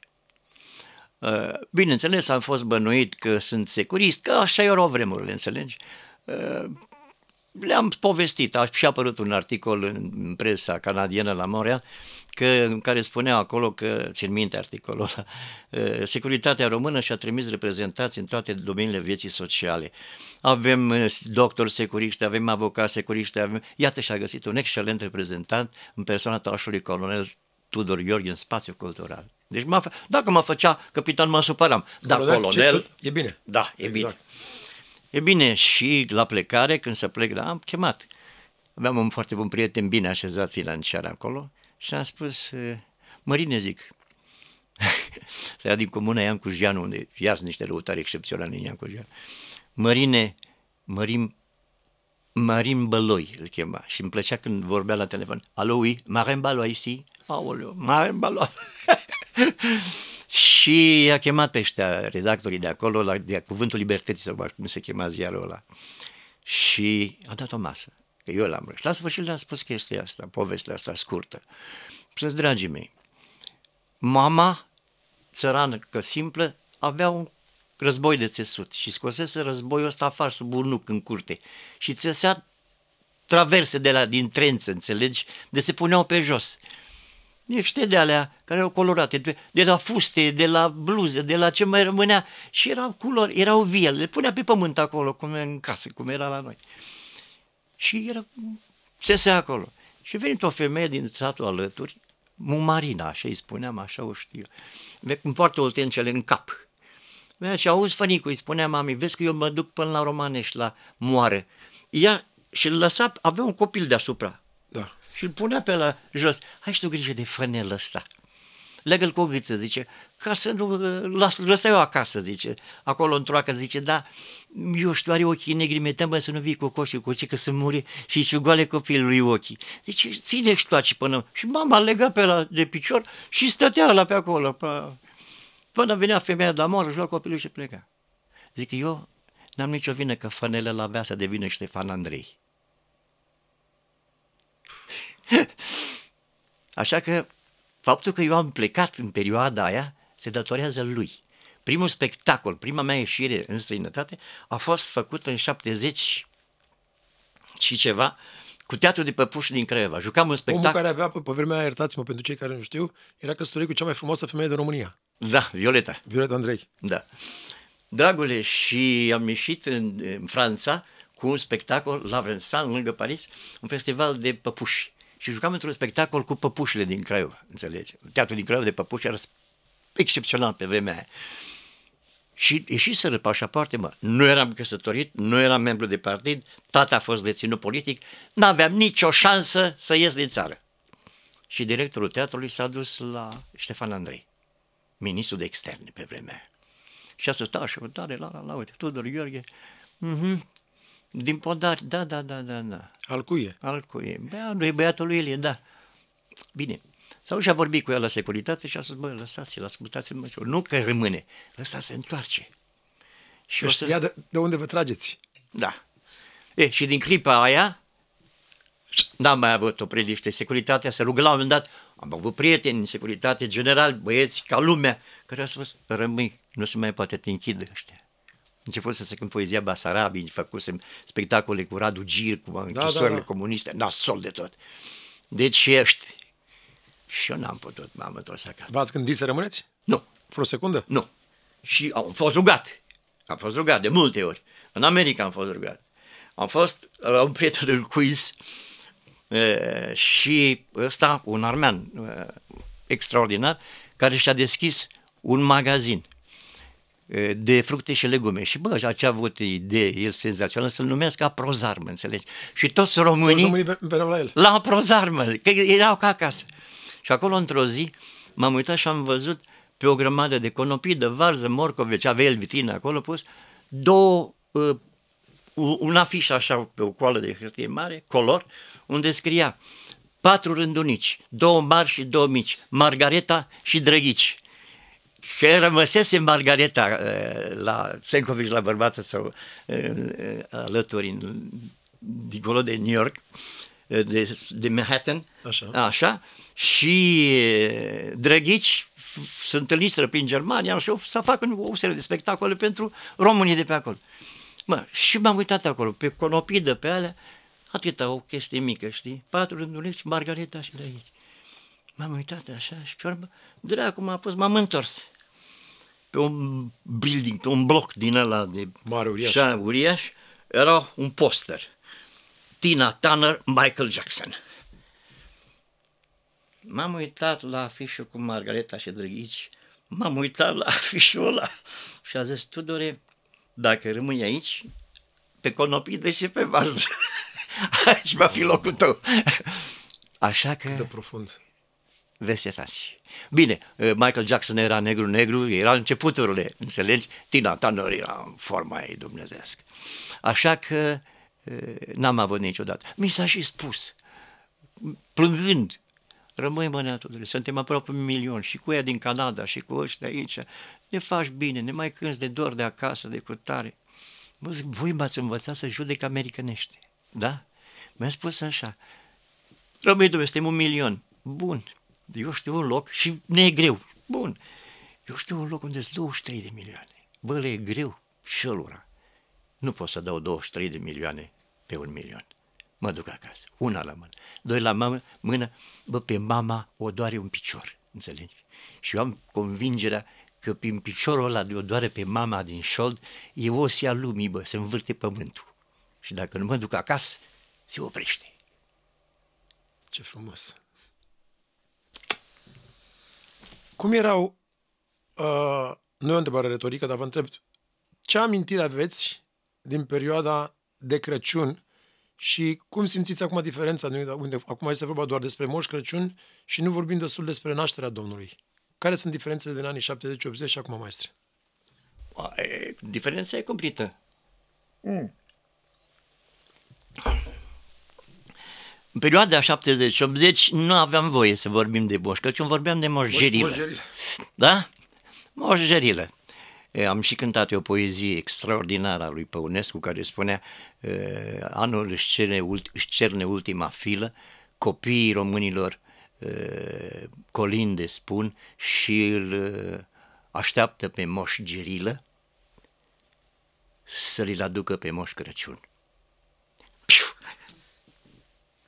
[SPEAKER 1] Bineînțeles, am fost bănuit că sunt securist, că așa erau vremurile, înțelegi? Le-am povestit, a și apărut un articol în presa canadiană la Montreal, că, care spunea acolo că, țin minte articolul ăla, eh, securitatea română și-a trimis reprezentați în toate domeniile vieții sociale. Avem eh, doctori securiști, avem avocați securiști, avem... iată și-a găsit un excelent reprezentant în persoana tașului colonel Tudor Gheorghe în spațiu cultural. Deci m fă... dacă mă făcea capitan, mă supăram. Dar colonel... colonel... e bine. Da, e exact. bine. E bine, și la plecare, când să plec, da, am chemat. Aveam un foarte bun prieten bine așezat financiar acolo și am spus, Mărine zic, să din comună Iancu Jean, unde iarți niște lăutari excepționale în Iancu Jean. Mărine, Mărim, Marim Băloi îl chema și îmi plăcea când vorbea la telefon. Alo, ui, Marim Băloi, si? Aoleu, Marim Băloi. și a chemat pe ăștia redactorii de acolo, la de, Cuvântul Libertății, sau cum se chema ziarul ăla. Și a dat o masă că eu l-am rășit. La sfârșit le-am spus chestia asta, povestea asta scurtă. Și dragii mei, mama, țărană că simplă, avea un război de țesut și scosese războiul ăsta afară sub nuc în curte și țesea traverse de la din trență, înțelegi? De se puneau pe jos. Niște de alea care erau colorate, de la fuste, de la bluze, de la ce mai rămânea și erau culori, erau vie, le punea pe pământ acolo, cum e în casă, cum era la noi și era țesea acolo. Și a venit o femeie din satul alături, mumarina, așa îi spuneam, așa o știu. Îmi poartă oltencele în cap. Venea și auzi, Fănicu, îi spunea mami, vezi că eu mă duc până la Romanești, la moară. Ea și l lăsa, avea un copil deasupra. Da. Și îl punea pe la jos. Hai și tu grijă de fănel ăsta legă-l cu o gâță, zice, ca să nu uh, las, lăsa eu acasă, zice, acolo într-o acă, zice, da, eu știu, are ochii negri, mi teamă să nu vii cu coșii cu că să muri și goale copilului ochii. Zice, ține și toace până... Și mama lega pe la de picior și stătea la pe acolo, pe... până venea femeia de la își și lua copilul și pleca. Zic, eu n-am nicio vină că fanele la avea să devină Ștefan Andrei. Așa că Faptul că eu am plecat în perioada aia se datorează lui. Primul spectacol, prima mea ieșire în străinătate a fost făcut în 70 și ceva cu teatru de păpuși din Craiova. Jucam un spectacol. Omul care
[SPEAKER 2] avea, pe vremea aia, iertați-mă pentru cei care nu știu, era căsătorit cu cea mai frumoasă femeie din România.
[SPEAKER 1] Da, Violeta. Violeta Andrei. Da. Dragule, și am ieșit în, în Franța cu un spectacol la Vincent, lângă Paris, un festival de păpuși și jucam într-un spectacol cu păpușile din Craiova, înțelegi? Teatrul din Craiova de păpuși era excepțional pe vremea aia. Și să pe așa parte, mă, nu eram căsătorit, nu eram membru de partid, tata a fost deținut politic, n-aveam nicio șansă să ies din țară. Și directorul teatrului s-a dus la Ștefan Andrei, ministru de externe pe vremea aia. Și a spus, da, și tare, la, la, la, uite, Tudor Gheorghe, mm-hmm, din podari, da, da, da, da, da. Al cuie? Al cuie. Bă, nu e băiatul lui Ilie, da. Bine. Sau și-a vorbit cu el la securitate și a spus, bă, lăsați-l, ascultați-l, mă, nu că rămâne, lăsați se întoarce. Și deci o să... Ia de, de unde vă trageți. Da. E, și din clipa aia, n-am mai avut o preliște. Securitatea se rugă la un moment dat, am avut prieteni în securitate, general, băieți, ca lumea, care au spus, rămâi, nu se mai poate te închide ăștia început să cânt poezia Basarabiei, făcusem spectacole cu Radu Gir, cu închisorile da, da, da. comuniste, nasol de tot. Deci ești. Și eu n-am putut, m-am întors acasă. V-ați gândit să rămâneți? Nu. Vreo secundă? Nu. Și am fost rugat. Am fost rugat de multe ori. În America am fost rugat. Am fost la uh, un prieten în quiz e, uh, și ăsta, un armean e, uh, extraordinar, care și-a deschis un magazin de fructe și legume. Și bă, ce a avut idee, el senzațional, să-l numească aprozar, mă înțelegi? Și toți românii, toți
[SPEAKER 2] românii pe, la el. La
[SPEAKER 1] aprozar, mă, că erau ca acasă. Și acolo, într-o zi, m-am uitat și am văzut pe o grămadă de conopii, de varză, ce avea el vitrină acolo pus, două, uh, un afiș așa pe o coală de hârtie mare, color, unde scria patru rândunici, două mari și două mici, margareta și drăghici că rămăsese Margareta uh, la Sencovici la bărbață sau uh, uh, alături în, dincolo de New York, de, de Manhattan, așa. așa, și Drăghici se întâlniseră prin Germania și să facă o serie de spectacole pentru românii de pe acolo. Mă, și m-am uitat acolo, pe conopidă, pe alea, atâta o chestie mică, știi? Patru rânduleți, Margareta și aici. M-am uitat așa și pe urmă, dracu m-a pus, m-am întors pe un building, pe un bloc din ăla de Mare uriaș. Așa, uriaș, era un poster. Tina Turner, Michael Jackson. M-am uitat la afișul cu Margareta și Drăghici, m-am uitat la afișul ăla și a zis, Tudore, dacă rămâi aici, pe conopidă și pe varză, aici va fi locul tău. Așa că...
[SPEAKER 2] Cât de profund
[SPEAKER 1] veselari. Bine, uh, Michael Jackson era negru-negru, era începuturile, înțelegi? Tina Turner era în forma ei dumnezească. Așa că uh, n-am avut niciodată. Mi s-a și spus, plângând, rămâi mă neatudule, suntem aproape un milion și cu ea din Canada și cu ăștia aici, ne faci bine, ne mai cânți de dor de acasă, de cutare. Mă zic, voi m-ați învățat să judec americanește, da? Mi-a spus așa, rămâi Dumnezeu, suntem un milion, bun, eu știu un loc și ne e greu. Bun. Eu știu un loc unde sunt 23 de milioane. Bă, le e greu lura Nu pot să dau 23 de milioane pe un milion. Mă duc acasă. Una la mână. Doi la mână. mână. Bă, pe mama o doare un picior. Înțelegi? Și eu am convingerea că prin piciorul ăla de o doare pe mama din șold e osia lumii, bă, se învârte pământul. Și dacă nu mă duc acasă, se oprește. Ce frumos! Cum erau, uh,
[SPEAKER 2] nu e o întrebare retorică, dar vă întreb, ce amintiri aveți din perioada de Crăciun și cum simțiți acum diferența? Unde, acum este vorba doar despre Moș Crăciun și nu vorbim destul despre nașterea Domnului. Care sunt diferențele din anii 70-80 și acum,
[SPEAKER 1] maestre? Diferența e cumplită. Mm. În perioada 70-80 deci nu aveam voie să vorbim de boș, căci vorbeam de moșgerile, Da? moșgerile. Am și cântat o poezie extraordinară a lui Păunescu care spunea anul își, cere, își cerne ultima filă, copiii românilor colinde spun și îl așteaptă pe moș Gerilă să li-l aducă pe moș Crăciun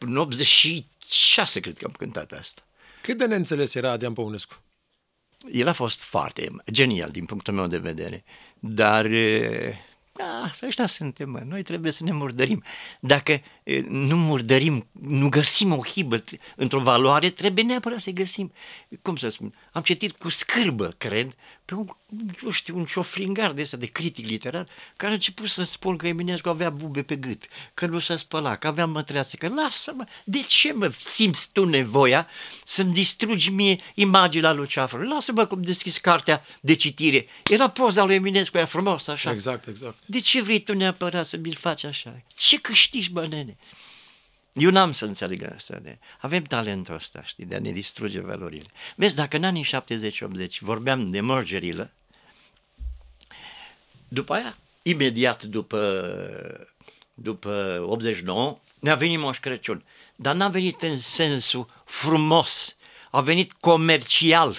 [SPEAKER 1] în 86 cred că am cântat asta. Cât de neînțeles era Adrian Păunescu? El a fost foarte genial din punctul meu de vedere, dar da, ăștia suntem, mă. noi trebuie să ne murdărim. Dacă nu murdărim, nu găsim o hibă într-o valoare, trebuie neapărat să găsim. Cum să spun? Am citit cu scârbă, cred, pe un, eu știu, un ciofringar de ăsta, de critic literar, care a început să spun că Eminescu avea bube pe gât, că nu s-a spălat, că avea mătrease, că lasă-mă, de ce mă simți tu nevoia să-mi distrugi mie imaginea lui Ceafru? Lasă-mă cum deschis cartea de citire. Era poza lui Eminescu, e frumos așa. Exact, exact. De ce vrei tu neapărat să mi-l faci așa? Ce câștigi, bă, nene? Eu n-am să înțeleg asta. De... Avem talentul ăsta, știi, de a ne distruge valorile. Vezi, dacă în anii 70-80 vorbeam de mergerilă, după aia, imediat după, după 89, ne-a venit Moș Crăciun. Dar n-a venit în sensul frumos, a venit comercial.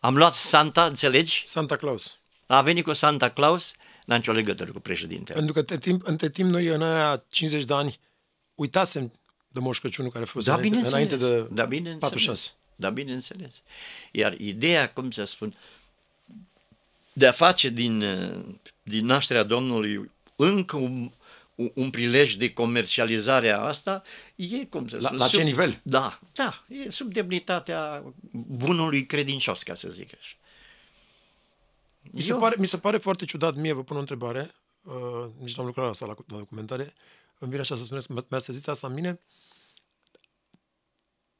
[SPEAKER 1] Am luat Santa, înțelegi? Santa Claus. A venit cu Santa Claus, n-a nicio legătură cu președintele. Pentru
[SPEAKER 2] că între timp, între timp noi în aia 50 de ani uitasem de Moș Crăciunul care fost da, înainte, înainte de da, 46.
[SPEAKER 1] Da, bineînțeles. Iar ideea, cum să spun, de a face din, din nașterea Domnului încă un, un prilej de comercializare a asta, e cum să spun. La, sub, ce nivel? Da, da, e sub demnitatea bunului credincios, ca să zic așa. Mi se, pare, mi se
[SPEAKER 2] pare foarte ciudat, mie vă pun o întrebare, uh, nici nu am lucrat la asta la, la documentare, îmi vine așa să spuneți, mi-a zis asta în mine,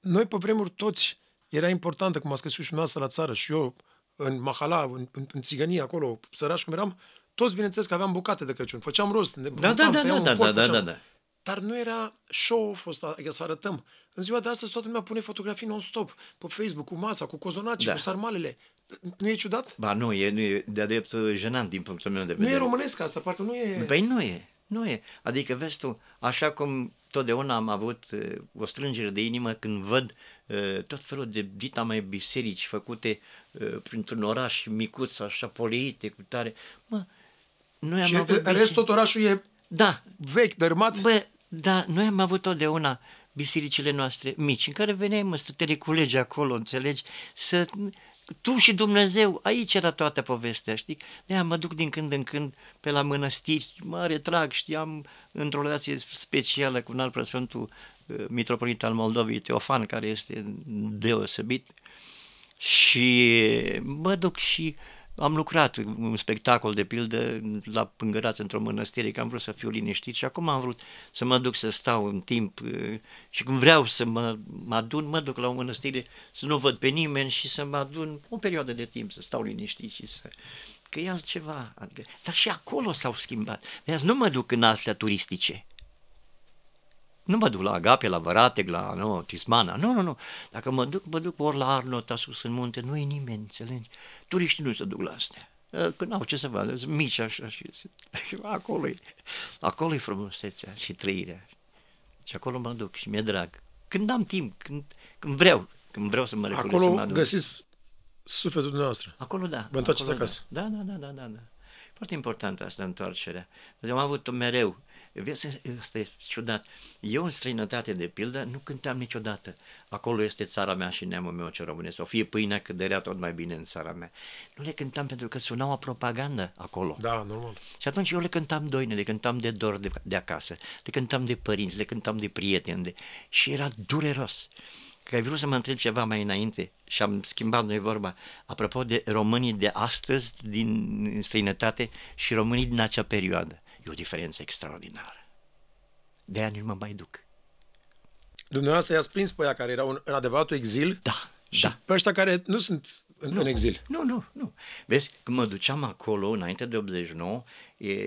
[SPEAKER 2] noi pe vremuri toți era importantă, cum a scris și dumneavoastră la țară și eu, în Mahala, în, în, în Țigănie, acolo, săraș cum eram, toți, bineînțeles, că aveam bucate de Crăciun, făceam rost, ne da, da, da, da, da, da, da, da, da, da. Dar nu era show-off ăsta, adică să arătăm. În ziua de astăzi toată lumea pune fotografii non-stop pe Facebook, cu masa, cu cozonaci, da. cu sarmalele. Nu e ciudat?
[SPEAKER 1] Ba nu, e, nu e de-a dreptul jenant din punctul meu de vedere. Nu e românesc
[SPEAKER 2] asta, parcă nu e... Păi nu e. Nu
[SPEAKER 1] e. Adică, vezi tu, așa cum totdeauna am avut uh, o strângere de inimă când văd uh, tot felul de dita mai biserici făcute uh, printr-un oraș micuț, așa poliite, cu tare. Mă, noi am și avut Și rest tot orașul e da. vechi, dărmat. Bă, da, noi am avut totdeauna bisericile noastre mici, în care veneam, mă, să te reculegi acolo, înțelegi, să tu și Dumnezeu, aici era toată povestea, știi? de mă duc din când în când pe la mănăstiri, mă retrag, știam, am într-o relație specială cu un alt preasfântul uh, mitropolit al Moldovei, Teofan, care este deosebit, și mă duc și uh, am lucrat un spectacol de pildă la Pângărați într-o mănăstire, că am vrut să fiu liniștit și acum am vrut să mă duc să stau în timp uh, și când vreau să mă, mă adun, mă duc la o mănăstire să nu văd pe nimeni și să mă adun o perioadă de timp să stau liniștit și să... Că e altceva. Adică, dar și acolo s-au schimbat. De nu mă duc în astea turistice. Nu mă duc la Agape, la Văratec, la nu, Tismana. Nu, nu, nu. Dacă mă duc, mă duc ori la Arnota sus în munte. Nu e nimeni, înțelegi? Turiștii nu se duc la astea. Că n-au ce să vadă, sunt mici așa și acolo e, acolo e frumusețea și trăirea. Și acolo mă duc și mi-e drag. Când am timp, când, când vreau, când vreau să mă recunosc. Acolo mă găsiți sufletul dumneavoastră. Acolo da. Vă întoarceți da. acasă. Da, da, da, da, da. da. Foarte important asta, întoarcerea. Deci am avut mereu Vezi, ăsta e ciudat. Eu în străinătate, de pildă, nu cântam niciodată. Acolo este țara mea și neamul meu ce rămâne. Sau fie pâinea că dărea tot mai bine în țara mea. Nu le cântam pentru că sunau a propagandă acolo. Da, normal. Și atunci eu le cântam doine, le cântam de dor de, de acasă, le cântam de părinți, le cântam de prieteni. De... Și era dureros că ai vrut să mă întreb ceva mai înainte și am schimbat noi vorba, apropo de românii de astăzi din străinătate și românii din acea perioadă. E o diferență extraordinară. De ani nu mă mai duc.
[SPEAKER 2] Dumneavoastră i-ați prins pe aia care era
[SPEAKER 1] un, în adevărat exil? Da, și da. pe ăștia care nu sunt în, nu, în exil. Nu, nu, nu. Vezi, când mă duceam acolo, înainte de 89,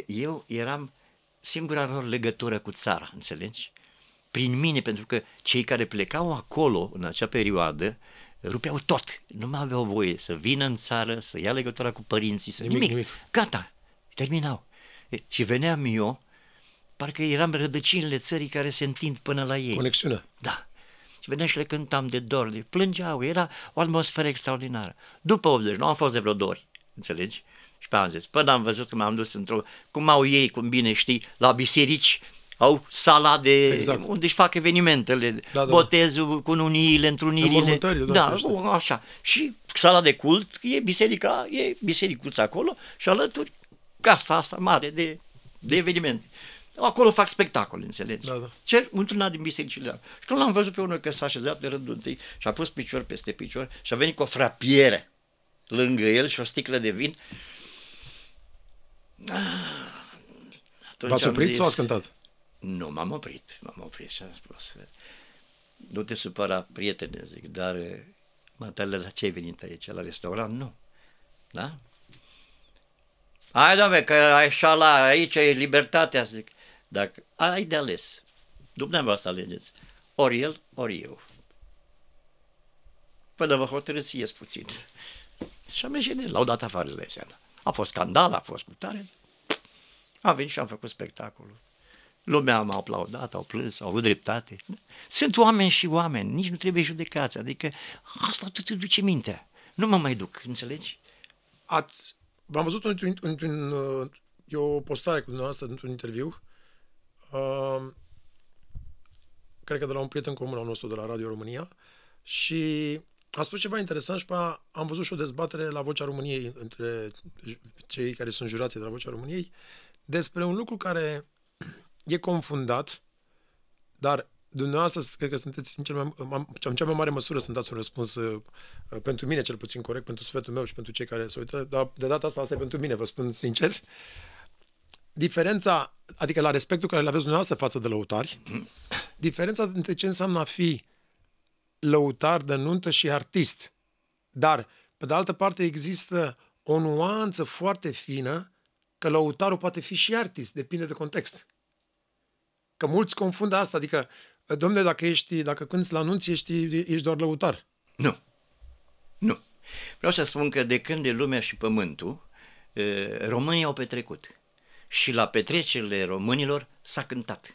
[SPEAKER 1] eu eram singura lor legătură cu țara, înțelegi? Prin mine, pentru că cei care plecau acolo în acea perioadă rupeau tot. Nu mai aveau voie să vină în țară, să ia legătura cu părinții, să nimic. nimic. nimic. Gata, terminau și veneam eu, parcă eram rădăcinile țării care se întind până la ei. Conexiunea. Da. Și veneam și le cântam de dor, de plângeau, era o atmosferă extraordinară. După 89 am fost de vreo dori, înțelegi? Și pe am zis, până am văzut că m-am dus într-o, cum au ei, cum bine știi, la biserici, au sala de exact. unde își fac evenimentele, da, da, da. botezul cu uniile, întrunirile. Da, da așa. așa. Și sala de cult e biserica, e bisericuța acolo și alături casa asta mare de, de evenimente. Acolo fac spectacole, înțelegi? Da, da. Cer într-una din bisericile alea. Și când l-am văzut pe unul că s-a așezat de rândul întâi și a pus picior peste picior și a venit cu o frapiere lângă el și o sticlă de vin. Ah, V-ați oprit zis, sau ați cântat? Nu, m-am oprit. M-am oprit și am spus, nu te supăra, prietene, zic, dar mă, la ce ai venit aici, la restaurant? Nu. Da? Hai, doamne, că așa la aici e libertatea, zic. Dacă ai de ales, dumneavoastră alegeți, ori el, ori eu. Până vă hotărâți, ies puțin. Și am ieșit, l-au dat afară, de seama. A fost scandal, a fost putare. Am venit și am făcut spectacolul. Lumea m-a aplaudat, au plâns, au avut dreptate. Sunt oameni și oameni, nici nu trebuie judecați, adică asta tot îți duce mintea. Nu mă mai duc, înțelegi?
[SPEAKER 2] Ați V-am văzut într-un, într-un, uh, eu o postare cu dumneavoastră într-un interviu, uh, cred că de la un prieten comun al nostru de la Radio România, și a spus ceva interesant și pe am văzut și o dezbatere la Vocea României între cei care sunt jurați de la Vocea României despre un lucru care e confundat, dar dumneavoastră cred că sunteți în, cel mai, în cea mai mare măsură să-mi dați un răspuns uh, uh, pentru mine, cel puțin corect, pentru sufletul meu și pentru cei care se uită, dar de data asta asta e pentru mine, vă spun sincer. Diferența, adică la respectul care îl aveți dumneavoastră față de lăutari, diferența dintre ce înseamnă a fi lăutar de nuntă și artist. Dar, pe de altă parte, există o nuanță foarte fină că lăutarul poate fi și artist, depinde de context. Că mulți confundă asta, adică Domnule, dacă ești, dacă cânti la anunț, ești, ești doar lăutar.
[SPEAKER 1] Nu. Nu. Vreau să spun că de când de lumea și pământul, românii au petrecut. Și la petrecerile românilor s-a cântat.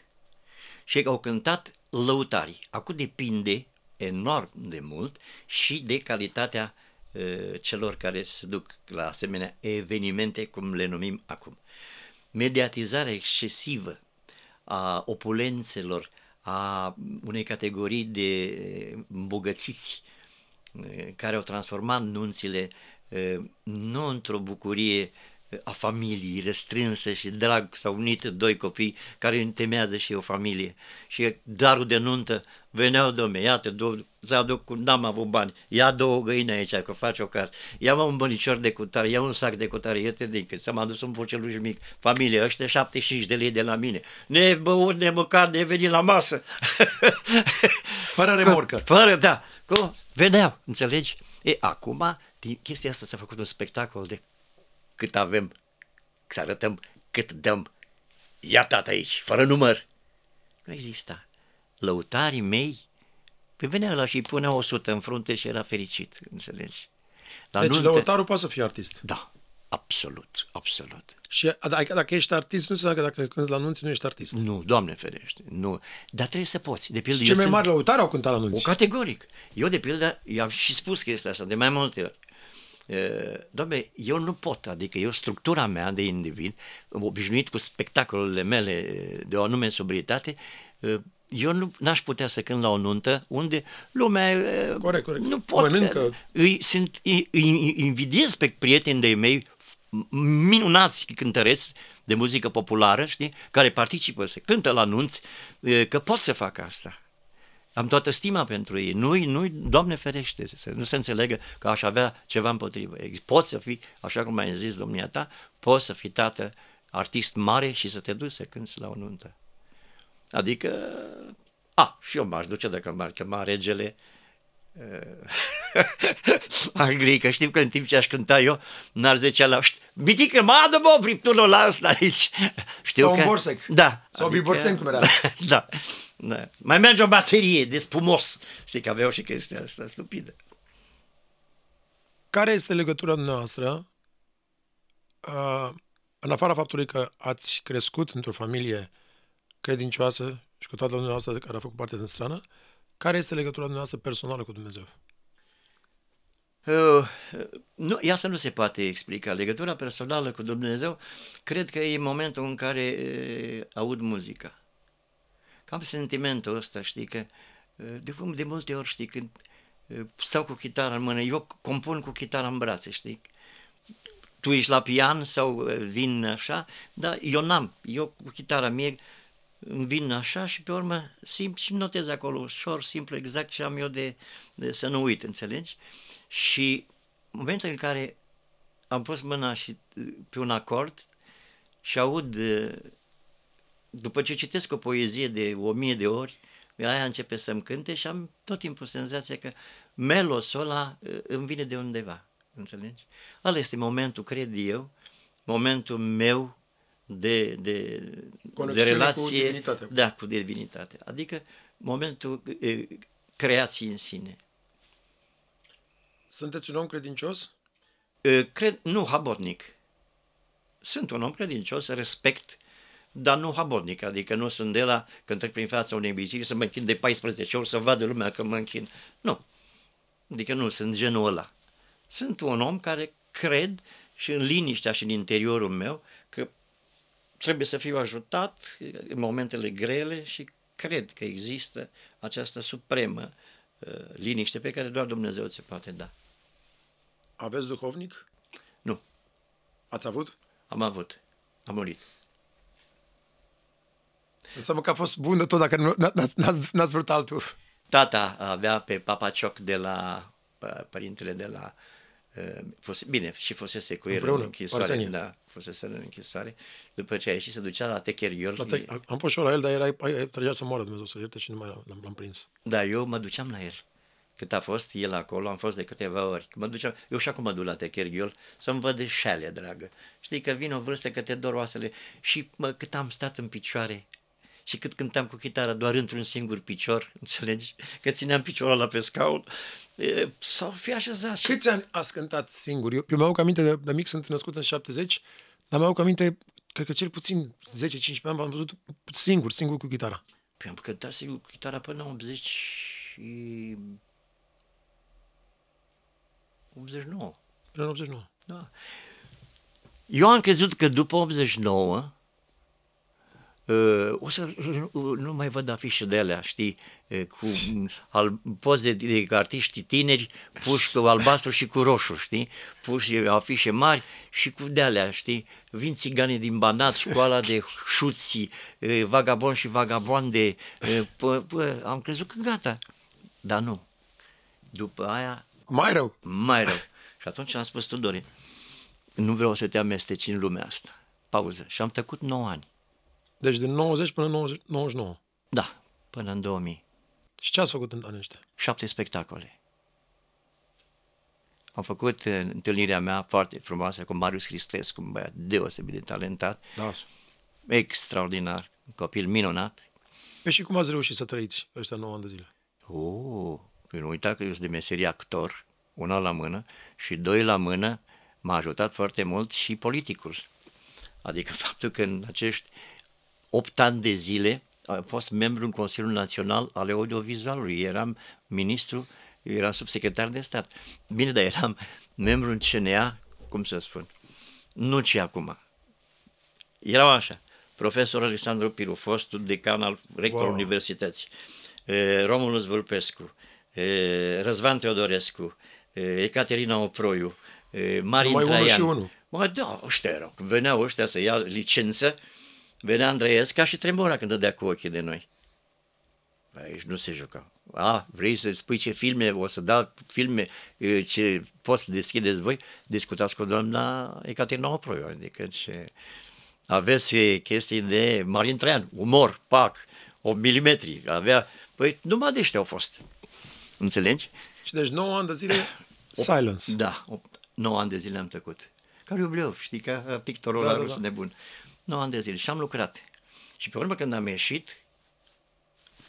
[SPEAKER 1] Și au cântat lăutari. Acum depinde enorm de mult și de calitatea celor care se duc la asemenea evenimente, cum le numim acum. Mediatizarea excesivă a opulențelor, a unei categorii de îmbogățiți eh, care au transformat nunțile eh, nu într-o bucurie a familiei restrânse și drag s-au unit doi copii care întemează și o familie. Și darul de nuntă veneau, domne, iată, două, să aduc, cu, n-am avut bani, ia două găini aici, că faci o casă, ia un bănicior de cutare, ia un sac de cutare, iată de cât, să m-am dus un porceluș mic, familie, ăștia 75 de lei de la mine, ne băut, ne mâncat, ne venit la masă. Fără remorcă. Fără, da, cu, veneau, înțelegi? E, acum, din chestia asta s-a făcut un spectacol de cât avem, să arătăm cât dăm. Ia tată aici, fără număr. Nu exista. Lăutarii mei, pe venea la și punea 100 în frunte și era fericit, înțelegi?
[SPEAKER 2] La deci nuntă... lăutarul
[SPEAKER 1] poate să fie artist. Da, absolut, absolut.
[SPEAKER 2] Și da, dacă, dacă ești artist, nu se că dacă cânti la nunți nu ești artist.
[SPEAKER 1] Nu, doamne ferește, nu. Dar trebuie să poți. De pildă, și cei mai sunt... mari lăutari au cântat la nunți. O, categoric. Eu, de pildă, i-am și spus că este asta de mai multe ori. Doamne, eu nu pot, adică eu structura mea de individ, obișnuit cu spectacolele mele de o anume sobrietate, eu nu aș putea să cânt la o nuntă unde lumea corect, corect. nu pot. Mănâncă. Îi, sunt, îi, îi invidiez pe prieteni de mei minunați cântăreți de muzică populară, știi, care participă, se cântă la nunți, că pot să facă asta. Am toată stima pentru ei. Nu, nu, Doamne ferește, să nu se înțelegă că aș avea ceva împotrivă. Poți să fii, așa cum ai zis domnia ta, poți să fii tată artist mare și să te duci să cânti la o nuntă. Adică, a, și eu m-aș duce dacă m-ar chema regele, uh, Eh, anglică. Știm că în timp ce aș cânta eu, n-ar zicea la... Bitică, mă adă, bă, fripturul la ăsta aici. Știu Sau că... un borsec. Da. Sau adică... biborțen, cum era. da. da. Mai merge o baterie de spumos. Știi că aveau și chestia asta stupidă. Care este legătura
[SPEAKER 2] noastră uh, în afara faptului că ați crescut într-o familie credincioasă și cu toată lumea asta care a făcut parte din strană, uh, care este legătura dumneavoastră personală cu Dumnezeu?
[SPEAKER 1] Uh, nu, asta nu se poate explica. Legătura personală cu Dumnezeu, cred că e momentul în care uh, aud muzica. Cam sentimentul ăsta, știi, că uh, de, de multe ori, știi, când uh, stau cu chitară în mână, eu compun cu chitară în brațe, știi, tu ești la pian sau uh, vin așa, dar eu n-am, eu cu chitară mie îmi vin așa și pe urmă simt și notez acolo ușor, simplu, exact ce am eu de, de să nu uit, înțelegi? Și în momentul în care am pus mâna și pe un acord și aud, după ce citesc o poezie de o mie de ori, aia începe să-mi cânte și am tot timpul senzația că melosul ăla îmi vine de undeva, înțelegi? Ăla este momentul, cred eu, momentul meu de, de, de relație cu divinitate. Da, cu divinitate. Adică momentul e, creației în sine. Sunteți un om credincios? E, cred, nu habornic. Sunt un om credincios, respect, dar nu habornic, adică nu sunt de la când trec prin fața unei biserici să mă închin de 14 ori să vadă lumea că mă închin. Nu. Adică nu, sunt genul ăla. Sunt un om care cred și în liniștea și în interiorul meu trebuie să fiu ajutat în momentele grele și cred că există această supremă uh, liniște pe care doar Dumnezeu ți poate da. Aveți duhovnic? Nu. Ați avut? Am avut. Am murit.
[SPEAKER 2] Înseamnă că a fost bună tot dacă nu, n-ați, vrut altul.
[SPEAKER 1] Tata avea pe cioc de la uh, părintele de la uh, Ehm, Fuse, bine, și fusese cu el Împreună, în închisoare. Arsenie. Da, fusese în închisoare. După ce a ieșit, se ducea la Techerior. La te- am
[SPEAKER 2] fost și eu la el, dar era, trebuia să moară Dumnezeu să ierte și nu mai l-am, l-am prins.
[SPEAKER 1] Da, eu mă duceam la el. Cât a fost el acolo, am fost de câteva ori. Mă duceam, eu și acum mă duc la Techerior să-mi văd șale, dragă. Știi că vin o vârstă că te doroasele Și mă, cât am stat în picioare, și cât cântam cu chitară doar într-un singur picior, înțelegi? Că țineam piciorul la pe scaun, sau fi așezat. Și... Câți ani
[SPEAKER 2] ați cântat singur? Eu, eu mă au aminte, de, de mic sunt născut în 70, dar mă au aminte, cred că cel puțin 10-15 ani am văzut
[SPEAKER 1] singur, singur cu chitara. Păi am cântat singur cu chitara până în 80 și... 89. Până în 89. Da. Eu am crezut că după 89 Uh, o să nu mai văd afișe de alea, știi, uh, cu al, poze de artiști tineri puși cu albastru și cu roșu, știi, puși afișe mari și cu de alea, știi, vin țiganii din Banat, școala de șuții, uh, vagabon și vagabonde, uh, am crezut că gata, dar nu. După aia... Mai rău. Mai rău. Și atunci am spus, Tudore, nu vreau să te amesteci în lumea asta. Pauză. Și am tăcut 9 ani. Deci din 90 până 90, 99. Da, până în 2000. Și ce ați făcut în anii ăștia? Șapte spectacole. Am făcut eh, întâlnirea mea foarte frumoasă cu Marius Cristescu, un băiat deosebit de talentat. Da. Extraordinar, un copil minunat. Pe
[SPEAKER 2] păi și cum ați reușit să trăiți ăștia 9 ani de zile?
[SPEAKER 1] Oh, păi nu uita că eu sunt de meserie actor, una la mână, și doi la mână m-a ajutat foarte mult și politicul. Adică faptul că în acești 8 ani de zile am fost membru în Consiliul Național al Audiovizualului, eram ministru, eram subsecretar de stat. Bine, dar eram membru în CNA, cum să spun, nu ce acum. Erau așa, profesor Alexandru Piru, fost decan al rector wow. universității, Romulus Vulpescu, Răzvan Teodorescu, Ecaterina Oproiu, Marin Traian. Mai unul și unul. Mă, da, ăștia erau. Când veneau ăștia să ia licență, Venea ca și tremura când dădea cu ochii de noi. Aici nu se juca. A, vrei să spui ce filme, o să dau filme, ce poți să deschideți voi? Discutați cu doamna Ecaterina Oproiu, adică ce... Aveți chestii de Marin Traian, umor, pac, 8 milimetri, avea... Păi numai de au fost. Înțelegi? Și deci 9 ani de zile silence. Da, 9 ani de zile am tăcut. Care iubleu, știi, ca pictorul da, da, da. nebun. 9 ani de zile și am lucrat. Și pe urmă când am ieșit,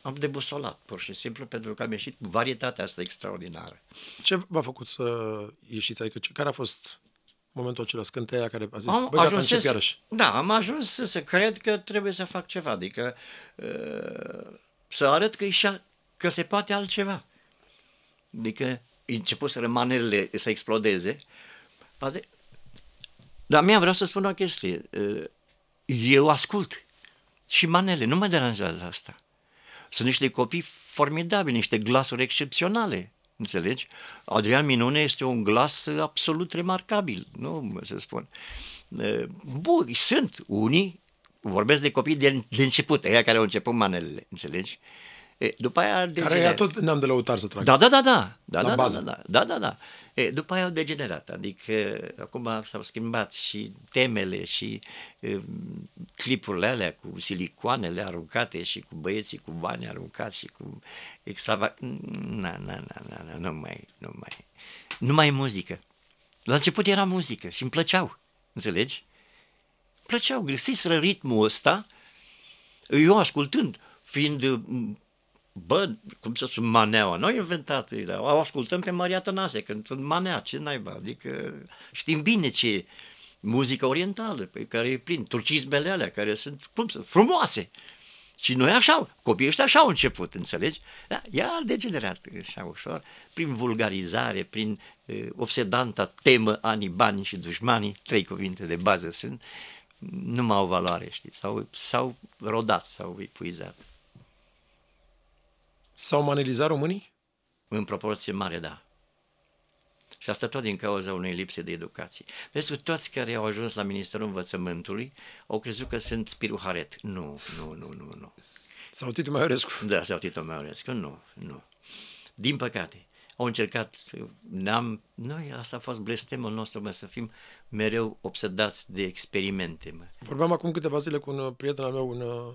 [SPEAKER 1] am debusolat pur și simplu pentru că am ieșit cu varietatea asta extraordinară.
[SPEAKER 2] Ce v-a făcut să ieșiți? Adică care a fost momentul acela, scânteia care a zis, am băi, ajuns gata, să,
[SPEAKER 1] Da, am ajuns să, să cred că trebuie să fac ceva, adică uh, să arăt că, ișa, că se poate altceva. Adică să rămanele să explodeze. Dar mi-am vreau să spun o chestie. Uh, eu ascult și manele, nu mă deranjează asta. Sunt niște copii formidabili, niște glasuri excepționale, înțelegi? Adrian Minune este un glas absolut remarcabil, nu să spun. Bun, sunt unii, vorbesc de copii de, de început, aia care au început manelele, înțelegi? Uh, E, după aia degenerat. Care tot neam de lăutar să trag. Da, da, da, da. Da, da, da, bază. da, da, da, da. E, după aia au degenerat. Adică acum s-au schimbat și temele și e, clipurile alea cu silicoanele aruncate și cu băieții cu bani aruncați și cu extrava... Na, na, na, na, na, nu mai, nu mai. Nu mai e muzică. La început era muzică și îmi plăceau. Înțelegi? Plăceau, găsiseră ritmul ăsta, eu ascultând, fiind bă, cum să spun, maneaua, noi inventat da, o ascultăm pe Maria Tănase sunt manea, ce naiba, adică știm bine ce muzică orientală, pe care e plin, turcismele alea, care sunt, cum să, frumoase. Și noi așa, copiii ăștia așa au început, înțelegi? Da, ea a degenerat așa ușor, prin vulgarizare, prin e, obsedanta temă anii, banii și dușmanii, trei cuvinte de bază sunt, nu mai au valoare, știi, sau, sau rodat, sau epuizat. S-au manelizat românii? În proporție mare, da. Și asta tot din cauza unei lipse de educație. Vezi, toți care au ajuns la Ministerul Învățământului au crezut că sunt spiruharet. Nu, nu, nu, nu, nu. Sau Tito Maiorescu. Da, sau Tito Maiorescu, nu, nu. Din păcate, au încercat, n am noi, asta a fost blestemul nostru, mă, să fim mereu obsedați de experimente. Mă.
[SPEAKER 2] Vorbeam acum câteva zile cu un prieten al meu, un, uh,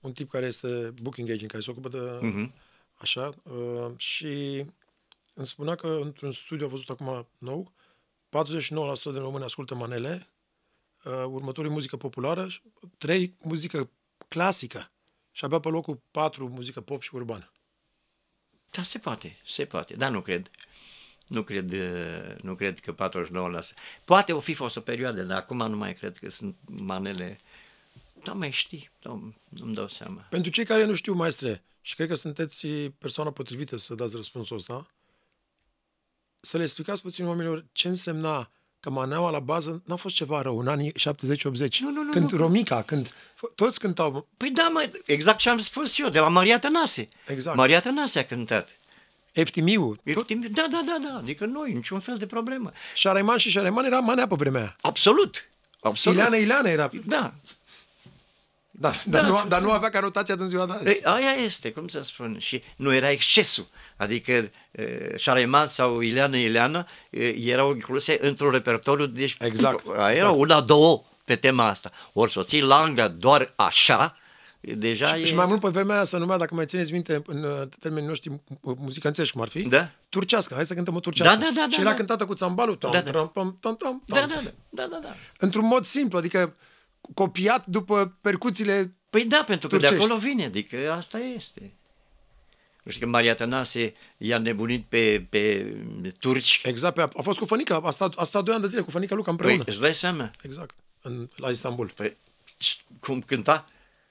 [SPEAKER 2] un tip care este booking agent, care se ocupă de uh-huh Așa? Uh, și îmi spunea că într-un studiu a văzut acum nou, 49% din români ascultă manele, uh, următorii muzică populară, 3 muzică clasică și abia pe locul 4 muzică pop și urbană.
[SPEAKER 1] Da, se poate, se poate, dar nu cred. Nu cred, uh, nu cred că 49%. Poate o fi fost o perioadă, dar acum nu mai cred că sunt manele nu da, mai știi, nu, da, nu-mi dau seama.
[SPEAKER 2] Pentru cei care nu știu, maestre, și cred că sunteți persoana potrivită să dați răspunsul ăsta, să le explicați puțin oamenilor ce însemna că maneaua la bază n-a fost ceva rău în anii 70-80. Nu, nu, nu, când nu. Romica, când toți cântau... Păi da, mă,
[SPEAKER 1] exact ce am spus eu, de la Maria Tănase. Exact. Maria Tănase a cântat. Eftimiu. Eftimiu, da, da, da, da, adică noi, niciun fel de problemă. Areman și Areman era manea pe vremea
[SPEAKER 2] Absolut. Absolut. Ileana, Ileana era. Da, da,
[SPEAKER 1] dar, da, nu, dar nu da. avea ca rotația din ziua de azi. Aia este, cum să spun. Și nu era excesul. Adică Șareman sau Ileana Ileana erau incluse într-un repertoriu. Deci, exact. Era exact. una, două pe tema asta. Ori soții Langa doar așa, deja și, e... și mai
[SPEAKER 2] mult pe vremea aia să numea, dacă mai țineți minte, în uh, termenii noștri muzicanțești, cum ar fi, da? turcească. Hai să cântăm o turcească. Da, da, da, și da, era da, da. cântată cu țambalul. Da, da, da. Da, da, da, da. Într-un mod simplu, adică copiat după percuțiile Păi da, pentru că turcești. de acolo vine,
[SPEAKER 1] adică asta este. Nu știu că Maria Tănase i-a nebunit pe, pe turci. Exact, pe, a fost cu Fănica, a stat, a stat doi ani de zile cu Fănica Luca împreună. Păi, îți dai
[SPEAKER 2] seama. Exact,
[SPEAKER 1] în, la Istanbul. Păi, cum cânta?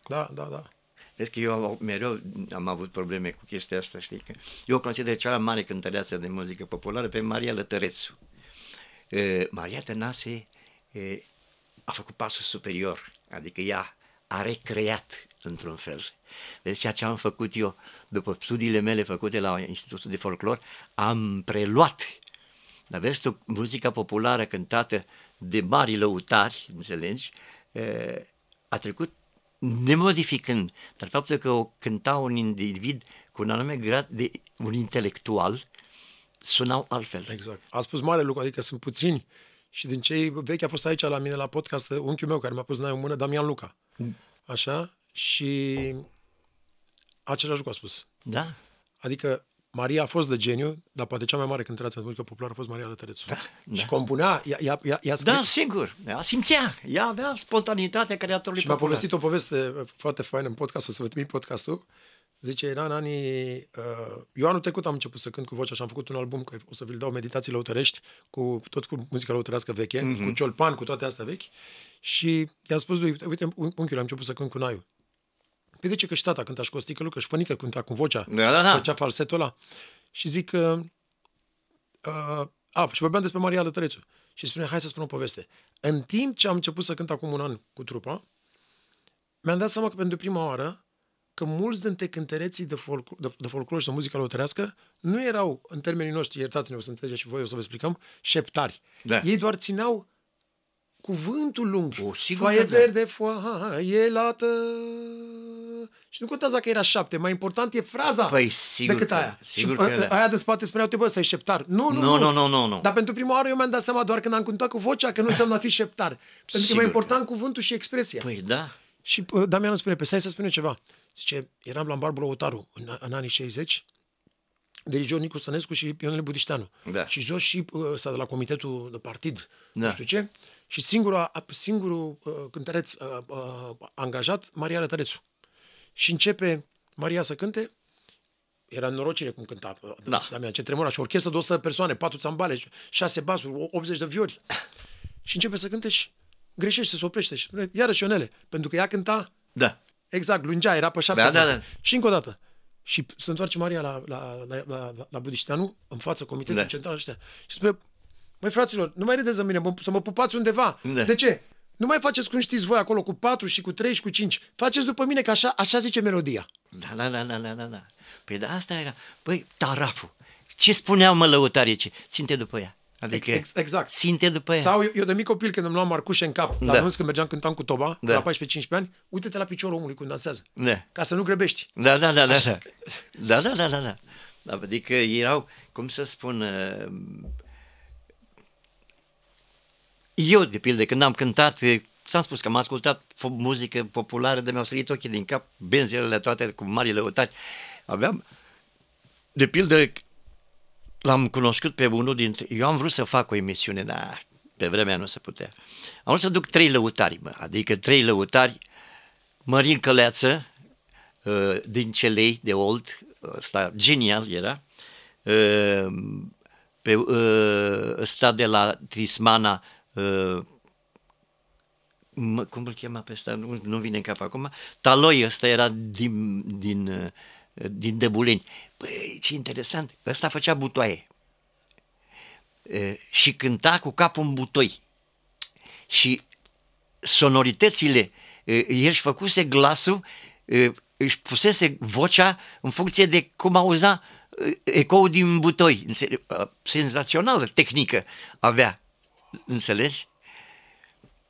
[SPEAKER 1] Da, da, da. Vezi că eu mereu am avut probleme cu chestia asta, știi? Că eu consider cea mai mare cântăreață de muzică populară pe Maria Lătărețu. Maria Tănase a făcut pasul superior, adică ea a recreat într-un fel. Vezi, ceea ce am făcut eu după studiile mele făcute la Institutul de Folclor, am preluat. Dar vezi tu, muzica populară cântată de mari lăutari, înțelegi, a trecut nemodificând, dar faptul că o cânta un individ cu un anume grad de un intelectual, sunau altfel. Exact.
[SPEAKER 2] A spus mare lucru, adică sunt puțini și din cei vechi a fost aici la mine la podcast uh, unchiul meu care mi-a pus naia în mână, Damian Luca. Mm. Așa? Și același lucru a spus. Da. Adică Maria a fost de geniu, dar poate cea mai mare cântăreață în muzică populară a fost Maria Lătărețu. Da, da. și da. compunea, ea, ea, ea, ea scrie... Da, sigur,
[SPEAKER 1] ea simțea, ea avea spontanitatea creatorului Și popular. mi-a povestit o
[SPEAKER 2] poveste foarte faină în podcast, o să vă trimit podcastul, Zice, era în anii... Uh, eu anul trecut am început să cânt cu vocea și am făcut un album, că o să vi-l dau, Meditații Lăutărești, cu, tot cu muzica lăutărească veche, mm-hmm. cu Ciolpan, cu toate astea vechi. Și i am spus lui, uite, unchiul, am început să cânt cu Naiu. Păi de ce că și tata cânta și sticălu, că și Fănică cânta cu vocea, da, da, da. făcea falsetul ăla. Și zic că... Uh, uh, a, și vorbeam despre Maria Lătărețu. Și spune, hai să spun o poveste. În timp ce am început să cânt acum un an cu trupa, mi-am dat seama că pentru prima oară că mulți dintre cântăreții de, folc- de, de folclor și de muzică lăutărească nu erau, în termenii noștri, iertați-ne, o să înțelegeți și voi, o să vă explicăm, șeptari. Da. Ei doar țineau cuvântul lung. O, foaie da. verde, foaie lată. Și nu contează dacă era șapte, mai important e fraza păi, sigur decât aia. sigur și, că a, ă, da. Aia de spate spunea, te bă, ăsta e șeptar. Nu, nu, no, nu, nu, nu, no. Dar pentru prima oară eu mi-am dat seama doar când am cântat cu vocea că nu înseamnă a fi șeptar. Pentru sigur că e mai important că. Da. cuvântul și expresia. Păi da. Și uh, Damian îmi spune, pe păi, stai să spune ceva. Zice, eram la Barbu Lăutaru în, în anii 60, dirigeau Nicu Stănescu și Ionel Budișteanu. Da. Și jos și ăsta uh, de la comitetul de partid, da. nu știu ce, și singura, singurul uh, a, a, a, angajat, Maria Rătărețu. Și începe Maria să cânte, era norocire cum cânta uh, da. Damian, ce tremura și orchestră de 100 de persoane, 4 țambale, 6 basuri, 80 de viori. și începe să cânte și greșește, se oprește și iarăși Ionele, pentru că ea cânta da. Exact, lungea, era pe șapte. Da, da, da. Și încă o dată. Și se întoarce Maria la, la, la, la, la Budișteanu, în fața Comitetului da. Central ăștia. Și spune, Măi, fraților, nu mai râdeți de mine, mă, să mă pupați undeva. De. Da. de ce? Nu mai faceți cum știți voi acolo cu 4 și cu 3 și cu 5. Faceți după mine, că așa, așa
[SPEAKER 1] zice melodia. Da, da, da, da, da, da. da. Păi da, asta era. Păi, taraful. Ce spuneau mă lăutarii? Ținte după ea. Adică ex, exact. ținte după ea.
[SPEAKER 2] Sau eu, eu de mic copil când îmi luam marcușe în cap, la da. când mergeam cântam cu toba, da. la 14-15 ani, uite-te la piciorul omului când dansează.
[SPEAKER 1] Da. Ca să nu grebești. Da, da, da, da. Da, Da, da, da, da, da. Adică erau, cum să spun, eu, de pildă, când am cântat, ți-am spus că am ascultat muzică populară, de mi-au sărit ochii din cap, benzilele toate cu mari lăutari. Aveam, de pildă, l-am cunoscut pe unul dintre... Eu am vrut să fac o emisiune, dar pe vremea nu se putea. Am vrut să duc trei lăutari, mă, adică trei lăutari, Mărin Căleață, uh, din Celei, de Old, ăsta genial era, uh, pe uh, ăsta de la Trismana. cum îl chema pe ăsta, nu, nu vine în cap acum, Taloi ăsta era din, din, din Debuleni. Păi, ce interesant, ăsta făcea butoaie e, și cânta cu capul în butoi. Și sonoritățile, e, el își făcuse glasul, e, își pusese vocea în funcție de cum auza ecoul din butoi. Senzațională tehnică avea, înțelegi?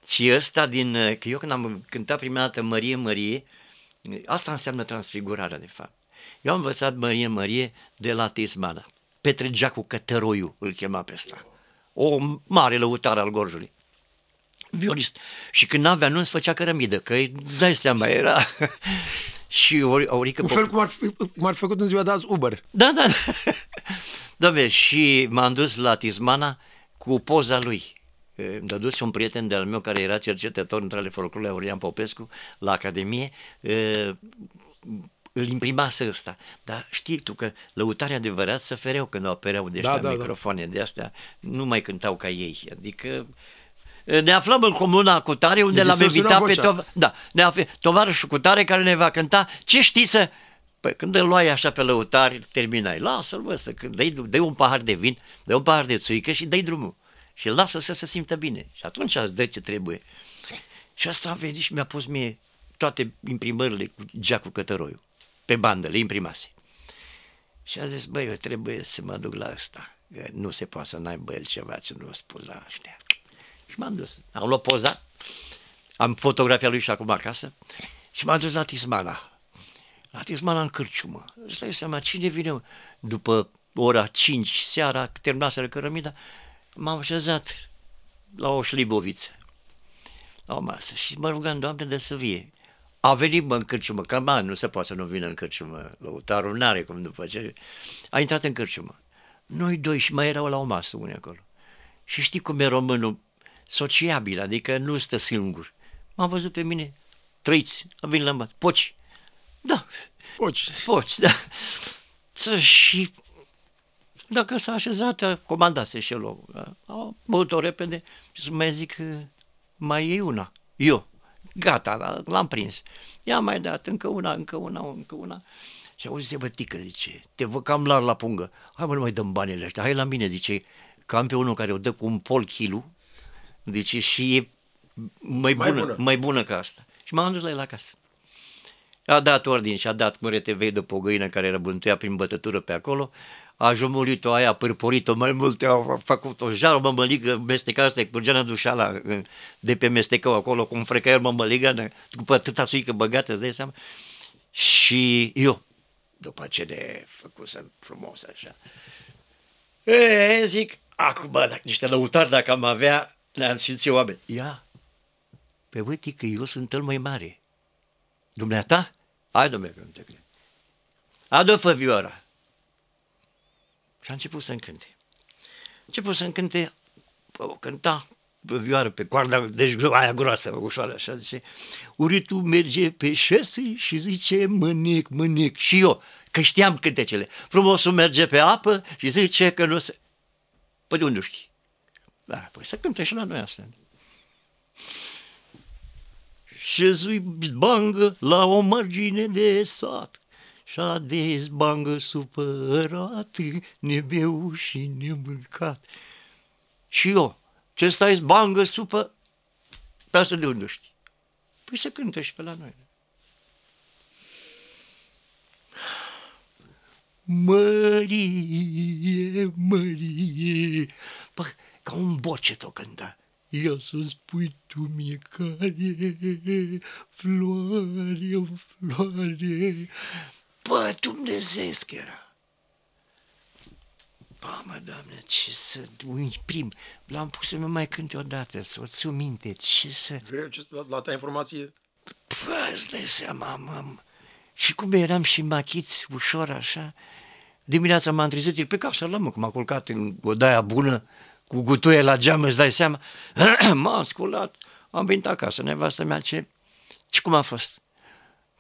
[SPEAKER 1] Și ăsta din, că eu când am cântat prima dată Mărie, Mărie, asta înseamnă transfigurarea de fapt. Eu am învățat Mărie Mărie de la Tismana. Petre Giacu Cătăroiu îl chema pe ăsta. O mare lăutare al Gorjului. Violist. Și când avea îți făcea cărămidă, că dai seama, era... și Aurică... Un fel cum ar, fi, cum ar fi făcut în ziua de azi Uber. Da, da. da. Doamne, și m-am dus la Tismana cu poza lui. Îmi dăduse un prieten de-al meu care era cercetător între ale folclorului Aurian Popescu la Academie îl imprimase ăsta. Dar știi tu că lăutarea adevărat să fereau când opereau de ăștia da, da, da. microfoane da. de astea, nu mai cântau ca ei. Adică ne aflăm în comuna tare unde l-am invitat pe tov- da, ne afl- tovarășul tare care ne va cânta ce știi să... Păi când îl luai așa pe îl terminai. Lasă-l, mă, să când dai, dai un pahar de vin, dai un pahar de țuică și dai drumul. Și lasă să se simtă bine. Și atunci îți dă ce trebuie. Și asta a venit și mi-a pus mie toate imprimările cu geacul Cătăroiu pe bandă, le imprimase. Și a zis, băi, eu trebuie să mă duc la ăsta, că nu se poate să n-ai băi ceva ce nu a spus la ăștia. Și m-am dus, am luat poza, am fotografia lui și acum acasă, și m-am dus la Tismana. La Tismana în Cârciumă. Îți dai seama, cine vine după ora 5 seara, terminaseră cărămida, m-am așezat la o șliboviță, la o masă și mă rugam, Doamne, de să vie a venit mă în cârciumă, că man, nu se poate să nu vină în cârciumă, lăutarul n-are cum după ce... A intrat în cârciumă. Noi doi și mai erau la o masă unii acolo. Și știi cum e românul sociabil, adică nu stă singur. M-am văzut pe mine, trăiți, venit la mat, poci. Da. Poci. Poci, da. Ță, și dacă s-a așezat, comandase și el omul. Da? Au băut-o repede și mai zic, mai e una. Eu. Gata, da, l-am prins. I-am mai dat încă una, încă una, încă una. Și auzi, bă, tică, zice, te vă cam lar la pungă. Hai mă, nu mai dăm banile ăștia, hai la mine, zice, cam pe unul care o dă cu un pol kilu, zice, și e mai, mai bună, bună, mai bună ca asta. Și m-am dus la el acasă. A dat ordin și a dat mărete vei de pogăină care răbântuia prin bătătură pe acolo a jumulit o aia, a pârporit-o mai multe, au făcut o jară mămăligă, mesteca asta, curgeana dușala de pe mestecău acolo, cum frecă el mămăligă, după atâta suică băgată, îți dai seama. Și eu, după ce le făcusem frumos așa, e, zic, acum, dacă niște lăutari, dacă am avea, ne-am simțit oameni. Ia, pe uite că eu sunt cel mai mare. Dumneata? Hai, domnule, că nu te cred. Adă-fă vioara. Și a început să încânte. cânte. A început să încânte, cânte, cânta vioară pe coarda, deci aia groasă, ușoară, așa zice, uritul merge pe șese și zice mânic, mânic, și eu, că știam cântecele. Frumosul merge pe apă și zice că nu se... Păi de unde știi? Da, păi să cânte și la noi asta. Și zui bangă la o margine de sat a dezbangă supărat, nebeu și nemâncat. Și eu, ce stai zbangă supă, pe asta de unde știi? Păi se cântă și pe la noi. Mărie, Mărie, Pă, ca un bocet o cântă. Ia să spui tu mie care, floare, floare, Bă, dumnezeesc era. Pamă, doamne, ce să Un prim. L-am pus să nu mai cânte odată, să o țiu minte, ce să...
[SPEAKER 2] Vreau ce să la ta informație? Bă, îți dai seama,
[SPEAKER 1] mă. Și cum eram și machiți ușor așa, dimineața m-am trezit, pe casă la mă, că m-a culcat în odaia bună, cu gutuie la geam, îți dai seama. m-am sculat, am venit acasă, nevastă mea, ce, ce cum a fost?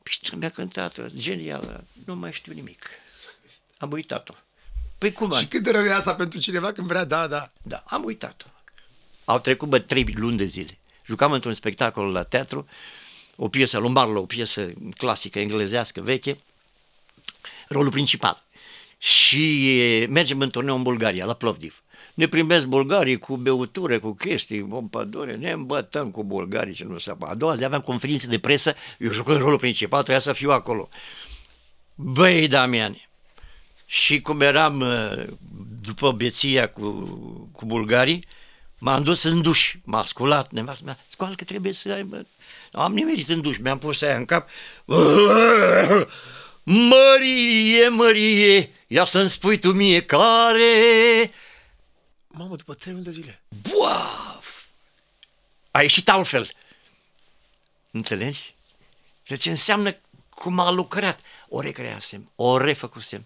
[SPEAKER 1] Pișta mi-a cântat genial, nu mai știu nimic. Am uitat-o. Păi cum Și cât de rău e asta pentru cineva când vrea, da, da. Da, am uitat-o. Au trecut, bă, trei luni de zile. Jucam într-un spectacol la teatru, o piesă, lui o piesă clasică, englezească, veche, rolul principal. Și eh, mergem în turneu în Bulgaria, la Plovdiv ne primesc bulgarii cu beuture, cu chestii, pompadore, ne îmbătăm cu bulgarii ce nu se A doua zi aveam conferințe de presă, eu în rolul principal, trebuia să fiu acolo. Băi, Damiane, și cum eram uh, după beția cu, cu bulgarii, m-am dus în duș, m-a sculat ne-a scoală că trebuie să ai, bă. Am nimerit în duș, mi-am pus aia în cap. Mărie, mărie, ia să-mi spui tu mie care
[SPEAKER 2] Mamă, după trei luni de zile.
[SPEAKER 1] Buaf! A ieșit altfel. Înțelegi? Deci înseamnă cum a lucrat.
[SPEAKER 3] O recreasem,
[SPEAKER 1] o refăcusem.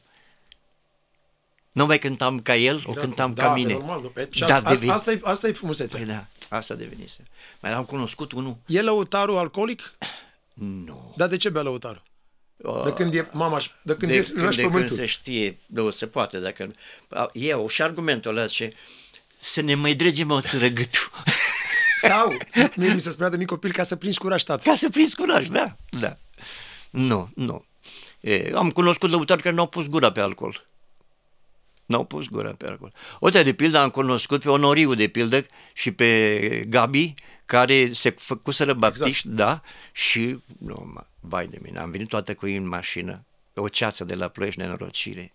[SPEAKER 1] Nu mai cântam ca el, o da, cântam da, ca mine. Normal, da, asta, asta, e, asta e frumusețea. Păi da, asta devenise. Mai
[SPEAKER 2] l-am cunoscut unul. E lăutarul alcoolic? Nu. Dar de ce bea lăutarul? De uh, când e mama, de când de, e când, de pământul. când se
[SPEAKER 1] știe, nu se poate, dacă eu și argumentul ăla ce să ne mai dregem o țărăgătul.
[SPEAKER 2] Sau, mie mi se spunea de mic copil ca să prinzi curaj, tată. Ca să prinzi curaj, da,
[SPEAKER 1] da. Nu, nu. E, am cunoscut lăutari care n-au pus gura pe alcool. N-au pus gura pe acolo. Uite, de pildă, am cunoscut pe Onoriu, de pildă, și pe Gabi, care se făcuseră exact. baptiști, exact. da, și, nu, vai de mine, am venit toată cu ei în mașină, o ceață de la Ploiești, nenorocire.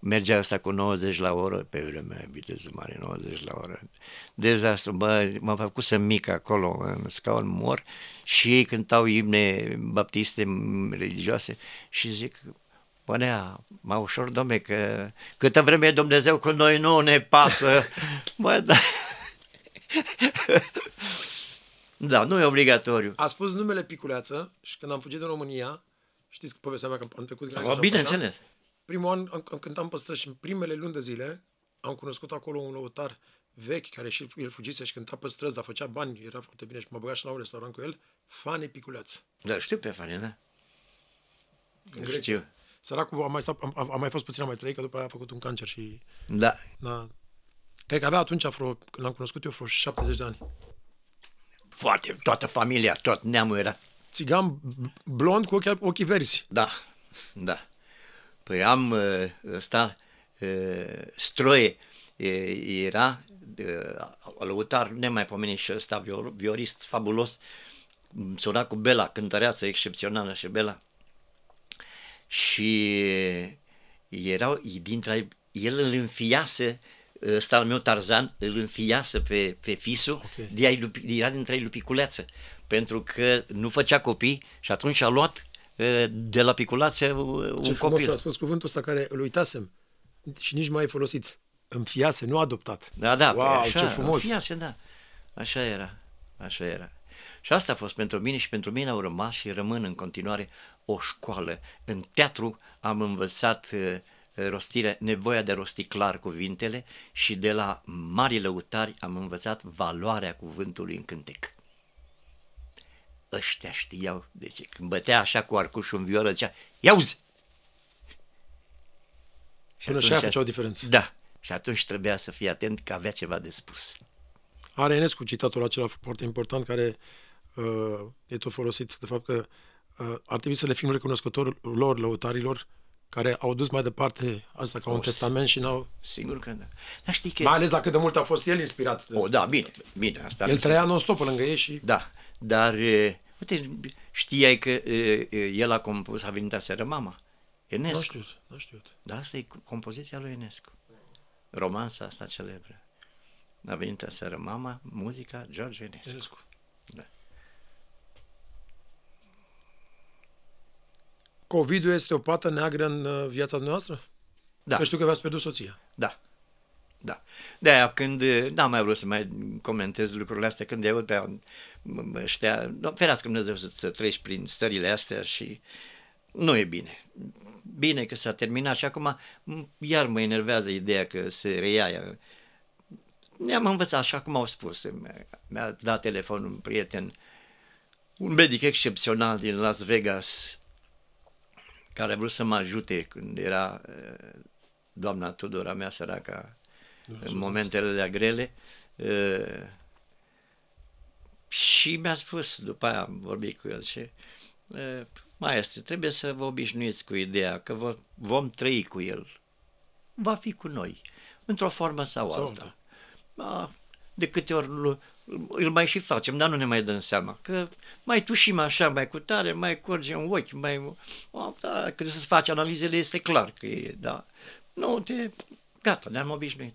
[SPEAKER 1] Mergea asta cu 90 la oră, pe vremea viteză mare, 90 la oră. Dezastru, mă, m-am făcut să mic acolo, în scaun mor, și ei cântau imne baptiste religioase și zic, Spunea mai ușor, domne, că câtă vreme e Dumnezeu cu noi nu ne pasă. Bă, da. da, nu e obligatoriu. A
[SPEAKER 2] spus numele Piculeață și când am fugit din România, știți că povestea mea că am trecut... bine da, bineînțeles. Primul an, am, am cântam pe străzi și în primele luni de zile am cunoscut acolo un lăutar vechi care și el fugise și cânta pe străzi, dar făcea bani, era foarte bine și mă băga și la un restaurant cu el, Fane Piculeață.
[SPEAKER 1] Da, știu pe Fane, da.
[SPEAKER 2] În Grecia. Știu. Săracul a mai, stat, a, a mai fost puțin, mai trăit, că după aia a făcut un cancer și... Da. da. Cred că avea atunci, afro, când l-am cunoscut eu, vreo 70 de ani.
[SPEAKER 1] Foarte, toată familia, tot neamul era. Țigam blond cu ochii, ochii verzi. Da, da. Păi am uh, ăsta, uh, stroie, era uh, lăutar nemaipomenit și ăsta viorist fabulos, sora cu Bela, cântăreață excepțională și Bela și erau dintre el îl înfiase ăsta al meu Tarzan îl înfiase pe, pe fisul okay. de era dintre ei lupiculeață, pentru că nu făcea copii și atunci a luat ă, de la Piculeață un Ce copil. Ce a spus
[SPEAKER 2] cuvântul ăsta care îl uitasem și nici mai folosit. Înfiase, nu adoptat. Da, da. Wow, așa, ce frumos. Înfiase, da.
[SPEAKER 1] Așa era. Așa era. Și asta a fost pentru mine și pentru mine au rămas și rămân în continuare o școală. În teatru am învățat uh, rostire, rostirea, nevoia de a rosti clar cuvintele și de la mari lăutari am învățat valoarea cuvântului în cântec. Ăștia știau, deci când bătea așa cu arcușul în violă, zicea, uzi! Și Până și aia o diferență. Da, și atunci trebuia să fii atent că avea ceva de spus.
[SPEAKER 2] Are Enescu citatul acela foarte important care uh, e tot folosit de fapt că uh, ar trebui să le fim recunoscători lor, lăutarilor, care au dus mai departe asta ca o, un testament și n-au...
[SPEAKER 1] Sigur că da. Dar știi că... Mai ales dacă de mult a fost el inspirat. De... O, oh, da, bine, bine. Asta el trăia non-stop lângă ei și... Da, dar uh, uite, știai că e, uh, uh, el a compus, a venit aseară mama, Enescu. Nu știu, nu știu. Dar asta e compoziția lui Enescu. Romansa asta celebră. A venit aseară mama, muzica George Enescu. Enescu. Da.
[SPEAKER 2] covid este o pată neagră în uh, viața noastră? Da. Că știu că v-ați pierdut soția.
[SPEAKER 1] Da. Da. De-aia când, uh, n-am mai vrut să mai comentez lucrurile astea, când eu pe ăștia, ferească Dumnezeu să, să treci prin stările astea și nu e bine. Bine că s-a terminat și acum iar mă enervează ideea că se reia. Ne-am învățat așa cum au spus. Mi-a dat telefonul un prieten, un medic excepțional din Las Vegas, care a vrut să mă ajute când era eh, doamna Tudora mea, săraca, în momentele de grele. Eh, și mi-a spus, după aia am vorbit cu el și eh, maestre, trebuie să vă obișnuiți cu ideea că vom trăi cu el. Va fi cu noi, într-o formă sau alta. Sau alta de câte ori îl mai și facem, dar nu ne mai dăm seama. Că mai tușim așa, mai cu tare, mai curge în ochi, mai... O, da, când să-ți faci analizele, este clar că e, da. Nu, te... Gata, ne-am obișnuit.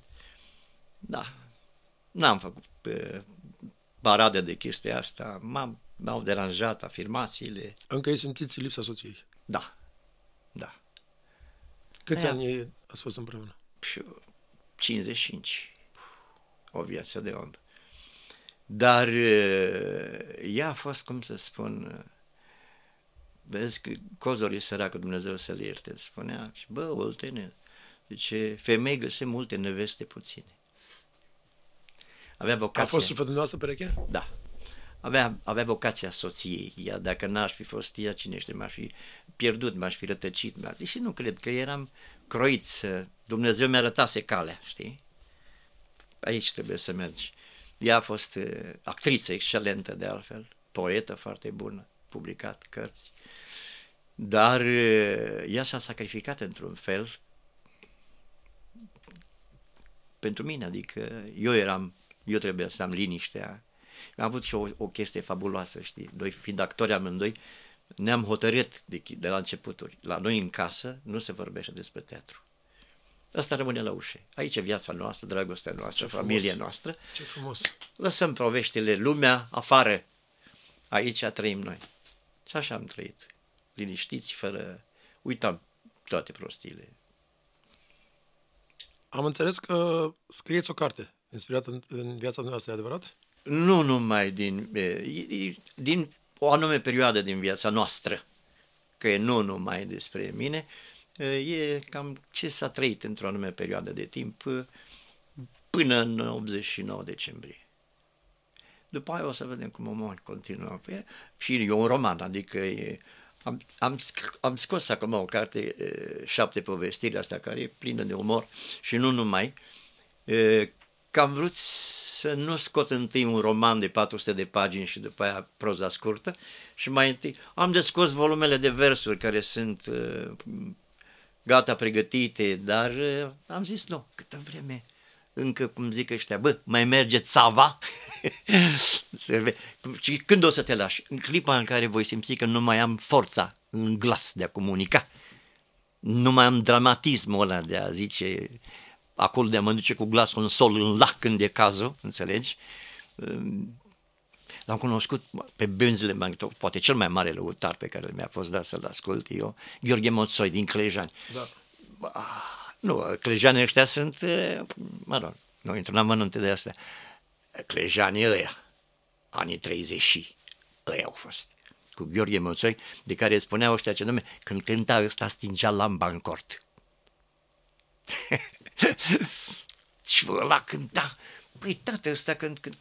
[SPEAKER 1] Da. N-am făcut pe parade de chestia asta. M-am, m-au deranjat afirmațiile.
[SPEAKER 2] Încă îi simțiți lipsa
[SPEAKER 1] soției? Da. Da. Câți Aia... ani ați fost împreună? 55 o viață de om. Dar ea a fost, cum să spun, vezi că e săracul Dumnezeu să-l ierte, spunea, și bă, Oltene, zice, femei găse multe neveste puține. Avea vocație. A fost sufletul dumneavoastră perechea? Da. Avea, avea vocația soției. Ea, dacă n-aș fi fost ea, cine știe, m-aș fi pierdut, m-aș fi rătăcit. M-aș... nu cred că eram croiți. Dumnezeu mi-a arătase calea, știi? aici trebuie să mergi. Ea a fost uh, actriță excelentă de altfel, poetă foarte bună, publicat cărți, dar uh, ea s-a sacrificat într-un fel pentru mine, adică eu eram, eu trebuia să am liniștea. Am avut și o, o chestie fabuloasă, știi, doi fiind actori amândoi, ne-am hotărât de, de la începuturi. La noi în casă nu se vorbește despre teatru. Asta rămâne la ușă. Aici e viața noastră, dragostea noastră, Ce frumos. familia noastră. Ce frumos! Lăsăm proveștile, lumea afară. Aici trăim noi. Și așa am trăit. Liniștiți, fără... Uitam toate prostiile.
[SPEAKER 2] Am înțeles că scrieți o carte inspirată în viața noastră, e adevărat?
[SPEAKER 1] Nu numai din, din o anume perioadă din viața noastră, că e nu numai despre mine, e cam ce s-a trăit într-o anume perioadă de timp uh, până în 89 decembrie. După aia o să vedem cum omul continuă. Păi, și e un roman, adică e, am, am, am scos acum o carte, uh, șapte povestiri astea, care e plină de umor și nu numai, e, uh, că am vrut să nu scot întâi un roman de 400 de pagini și după aia proza scurtă și mai întâi am descos volumele de versuri care sunt uh, gata pregătite, dar eh, am zis nu, câtă vreme încă, cum zic ăștia, bă, mai merge țava? și când o să te lași? În clipa în care voi simți că nu mai am forța în glas de a comunica, nu mai am dramatismul ăla de a zice, acolo de a mă duce cu glasul în sol, în lac, când e cazul, înțelegi? L-am cunoscut pe Benzile Bangtok, poate cel mai mare lăutar pe care mi-a fost dat să-l ascult eu, Gheorghe Moțoi din Clejani. Da. Nu, Clejani ăștia sunt, mă rog, nu intru în amănunte de astea. Clejani ăia, anii 30 ăia au fost cu Gheorghe Moțoi, de care spuneau ăștia ce nume, când cânta ăsta stingea lamba în cort. și ăla cânta Păi tată ăsta când, când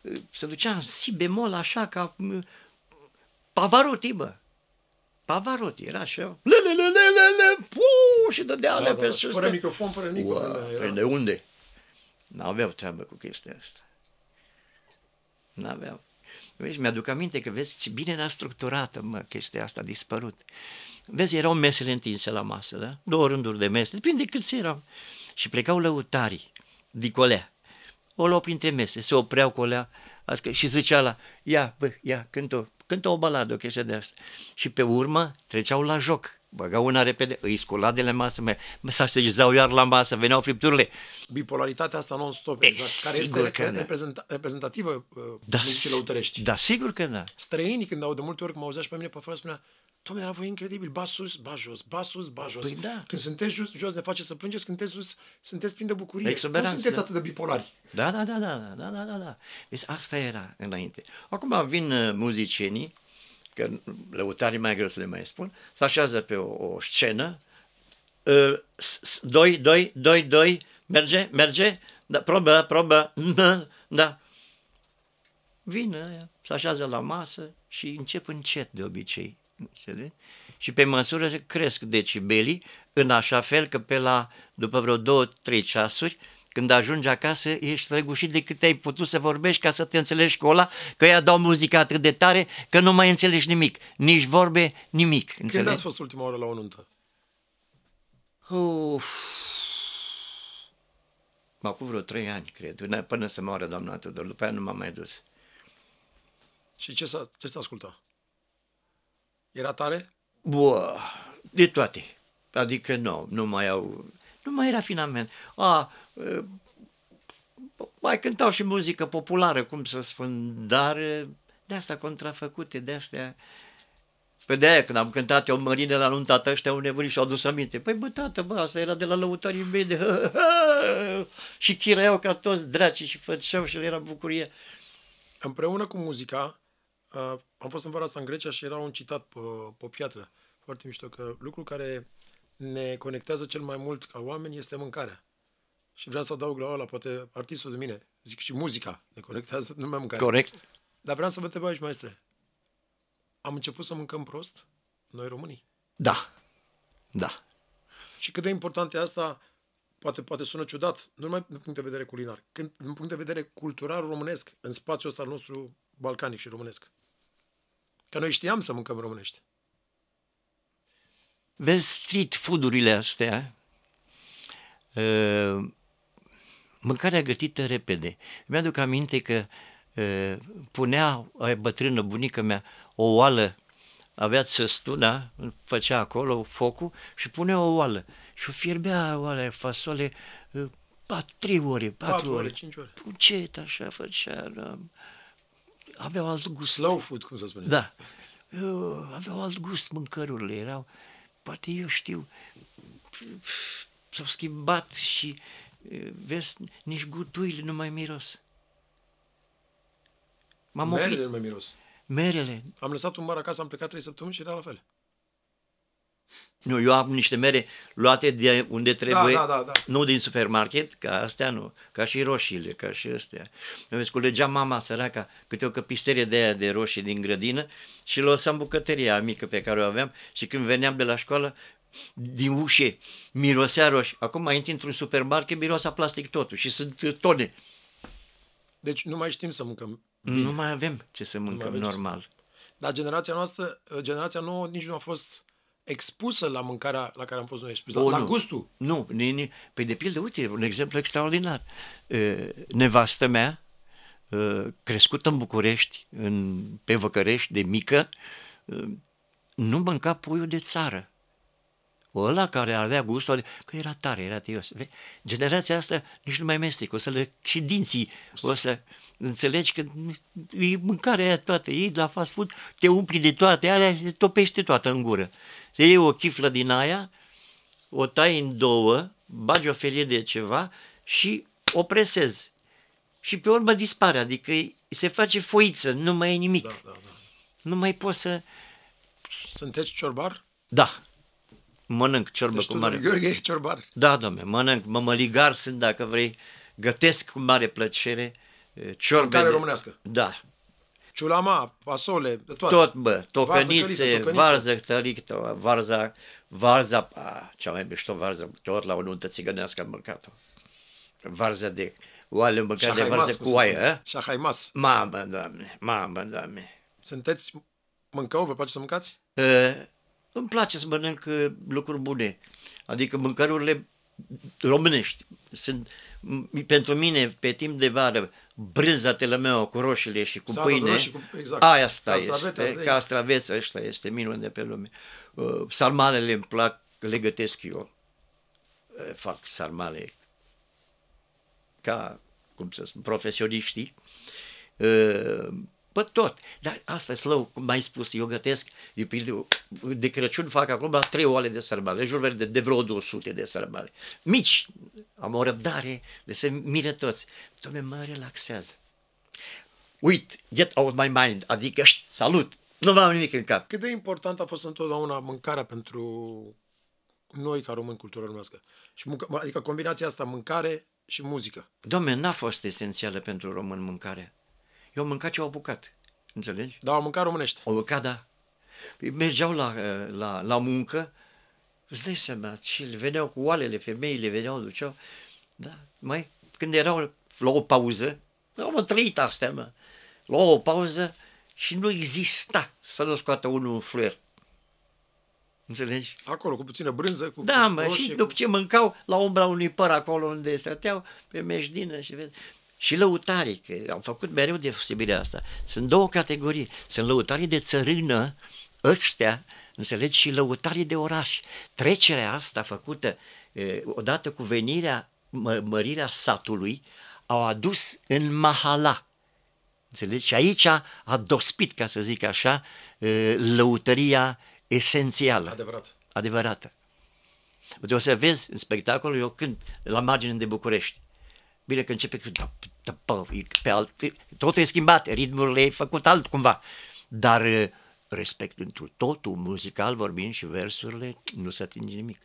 [SPEAKER 1] uh, se ducea în si bemol așa ca uh, Pavarotti, bă. Pavarotti era așa. Le, le, le, le, le, le, puu, și dădea da, da, pe da, sus. Fără microfon, fără nici. Păi da, de unde? N-aveau treabă cu chestia asta. N-aveau. Vezi, mi-aduc aminte că, vezi, bine era structurată, mă, chestia asta, a dispărut. Vezi, erau mesele întinse la masă, da? Două rânduri de mese, depinde câți erau. Și plecau lăutarii, dicolea o luau printre mese, se opreau cu olea adică, și zicea la, ia, bă, ia, cântă, cântă o baladă, o chestie de asta. Și pe urmă treceau la joc, băgau una repede, îi scula de la masă, s se sejizau iar la masă, veneau fripturile.
[SPEAKER 2] Bipolaritatea asta non-stop, exact, e, care este că da. reprezentativă uh, da, muzicii lăutărești. Da,
[SPEAKER 1] sigur că da.
[SPEAKER 2] Străinii, când au de multe ori, mă și pe mine pe afară, spunea, Tom, era voi incredibil, ba sus, ba jos, ba sus, ba jos. Păi da. Când sunteți jos, jos ne face să plângeți, când sunteți sus, sunteți plini de bucurie. Exuberanță. Nu sunteți atât de bipolari.
[SPEAKER 1] Da, da, da, da, da, da, da, da, da. Deci asta era înainte. Acum vin uh, muzicienii, că lăutarii mai greu să le mai spun, se așează pe o, o scenă, uh, doi, doi, doi, doi, merge, merge, da, probă, probă, da. Vin aia, uh, se așează la masă și încep încet de obicei Înțelegi? Și pe măsură cresc decibelii, în așa fel că pe la, după vreo două, trei ceasuri, când ajungi acasă, ești străgușit de cât ai putut să vorbești ca să te înțelegi cu ăla, că ea dau muzica atât de tare că nu mai înțelegi nimic, nici vorbe, nimic. Înțelegi? Când ați
[SPEAKER 2] fost ultima oară la o
[SPEAKER 1] nuntă? Uf. Acum vreo trei ani, cred, până să moară doamna Tudor, după aia nu m-am mai dus.
[SPEAKER 2] Și ce s-a, ce s-a ascultat? Era tare?
[SPEAKER 1] Bă, de toate. Adică nu, nu mai au... Nu mai era finament. A, mai cântau și muzică populară, cum să spun, dar de asta contrafăcute, de astea... Pe de când am cântat eu mărine la nunta ta, ăștia au nebunit și au dus aminte. Păi bă, tată, bă, asta era de la lăutării mei de... și chiraiau ca toți dracii și făceau și le era bucurie. Împreună cu muzica,
[SPEAKER 2] Uh, am fost în vara asta în Grecia și era un citat pe, pe piatră. Foarte mișto că lucrul care ne conectează cel mai mult ca oameni este mâncarea. Și vreau să adaug la ăla, poate artistul de mine, zic și muzica ne conectează, nu mai mâncarea. Corect. Dar vreau să vă întreb aici, maestre, am început să mâncăm prost noi românii? Da, da. Și cât de important e asta, poate, poate sună ciudat, nu numai din punct de vedere culinar, când, din punct de vedere cultural românesc, în spațiul ăsta nostru balcanic și românesc. Că noi știam să mâncăm românește.
[SPEAKER 1] Vezi street food-urile astea, ă, mâncarea gătită repede. Mi-aduc aminte că ă, punea punea bătrână bunica mea o oală, avea țăstuna, făcea acolo focul și punea o oală. Și o fierbea oalea fasole uh, patru, ore, patru, ore, cinci ore. Pucet, așa făcea. Doamne aveau alt gust. Slow food, cum să spunem. Da. Uh, aveau alt gust mâncărurile, erau, poate eu știu, s-au schimbat și uh, vezi, nici gutuile nu mai miros.
[SPEAKER 2] M-am Merele nu mai miros. Merele. Am lăsat un mar acasă, am plecat trei săptămâni și era la fel.
[SPEAKER 1] Nu, eu am niște mere luate de unde trebuie, da, da, da, da. nu din supermarket, ca astea nu, ca și roșiile, ca și astea. Mă vezi, culegea mama săraca câte o căpisterie de aia de roșii din grădină și lăsam bucătăria mică pe care o aveam și când veneam de la școală, din ușe, mirosea roșii. Acum mai intri într-un supermarket, miroasa plastic totul și sunt uh, tone. Deci nu mai știm să mâncăm. Bine. Nu mai avem ce să mâncăm normal.
[SPEAKER 2] Dar generația noastră, generația nouă nici nu a fost expusă la mâncarea la care am fost noi expuși, la nu.
[SPEAKER 1] gustul. Nu, ni, ni, păi de pildă, uite, un exemplu extraordinar. Nevastă mea, crescută în București, în, pe Văcărești, de mică, nu mânca puiul de țară ăla care avea gustul, că era tare, era tios. Generația asta nici nu mai mestec, o să le, și dinții, o să înțelegi că e mâncarea aia toată, ei la fast food, te umpli de toate alea și te topește toată în gură. Se iei o chiflă din aia, o tai în două, bagi o felie de ceva și o presezi. Și pe urmă dispare, adică se face foiță, nu mai e nimic. Da, da, da. Nu mai poți să... Sunteți ciorbar? Da mănânc ciorbă deci, cu mare... Gheorghe e ciorbar. Da, domne, mănânc, mămăligar sunt dacă vrei, gătesc cu mare plăcere ciorbe. Care de... românească. Da.
[SPEAKER 2] Ciulama, de toate. Tot, bă, tocănițe, varză,
[SPEAKER 1] tărică, varza, varza, a, cea mai mișto varză, tot la o nuntă țigănească am mâncat-o. Varza de oale mâncat de varză cu oaie. Eh? haimas. Mamă, doamne, mamă, doamne.
[SPEAKER 2] Sunteți mâncău? Vă place să mâncați?
[SPEAKER 1] Îmi place să mănânc uh, lucruri bune, adică mâncărurile românești. Sunt, pentru mine, pe timp de vară, brânza telemeo cu roșiile și cu pâine, roșii, cu, exact. aia asta este, castraveța ăsta este da. minun de pe lume. Uh, sarmalele îmi plac, le gătesc eu. Uh, fac sarmale ca, cum să spun, profesioniștii. Uh, pe tot. Dar asta slău, cum ai spus, eu gătesc, de, de Crăciun fac acum trei oale de sărbare, de jur verde, de vreo 200 de sărbare. Mici, am o răbdare de se miră toți. Doamne, mă relaxează. Uit, get out my mind,
[SPEAKER 2] adică șt, salut, nu v-am nimic în cap. Cât de important a fost întotdeauna mâncarea pentru noi ca români cultură românească? Și mânca, adică combinația asta, mâncare și muzică.
[SPEAKER 1] Doamne, n-a fost esențială pentru român mâncarea eu am mâncat ce au bucat. Înțelegi? Da, au mâncat românește. Au mâncat, da. Păi mergeau la, eh, la, la muncă, îți dai seama, și veneau cu oalele, femeile veneau, duceau. Da, mai, când erau la o pauză, am trăit astea, mă. La o pauză și nu exista să nu scoată unul un fluier. Înțelegi? Acolo, cu puțină brânză, cu Da, mă, roșie, și după cu... ce mâncau, la umbra unui păr acolo unde stăteau, pe meșdină și vezi și lăutarii, că am făcut mereu deosebirea asta. Sunt două categorii. Sunt lăutarii de țărână, ăștia, înțelegi, și lăutarii de oraș. Trecerea asta făcută e, odată cu venirea, mă, mărirea satului, au adus în Mahala. Înțelegi? Și aici a dospit, ca să zic așa, e, lăutăria esențială. Adevărat. Adevărată. Adevărată. o să vezi în spectacol, eu când la margine de București. Bine că începe cu... Pe alt, totul e schimbat, ritmurile e făcut cumva, Dar uh, respect pentru totul, muzical vorbind și versurile, nu se atinge nimic.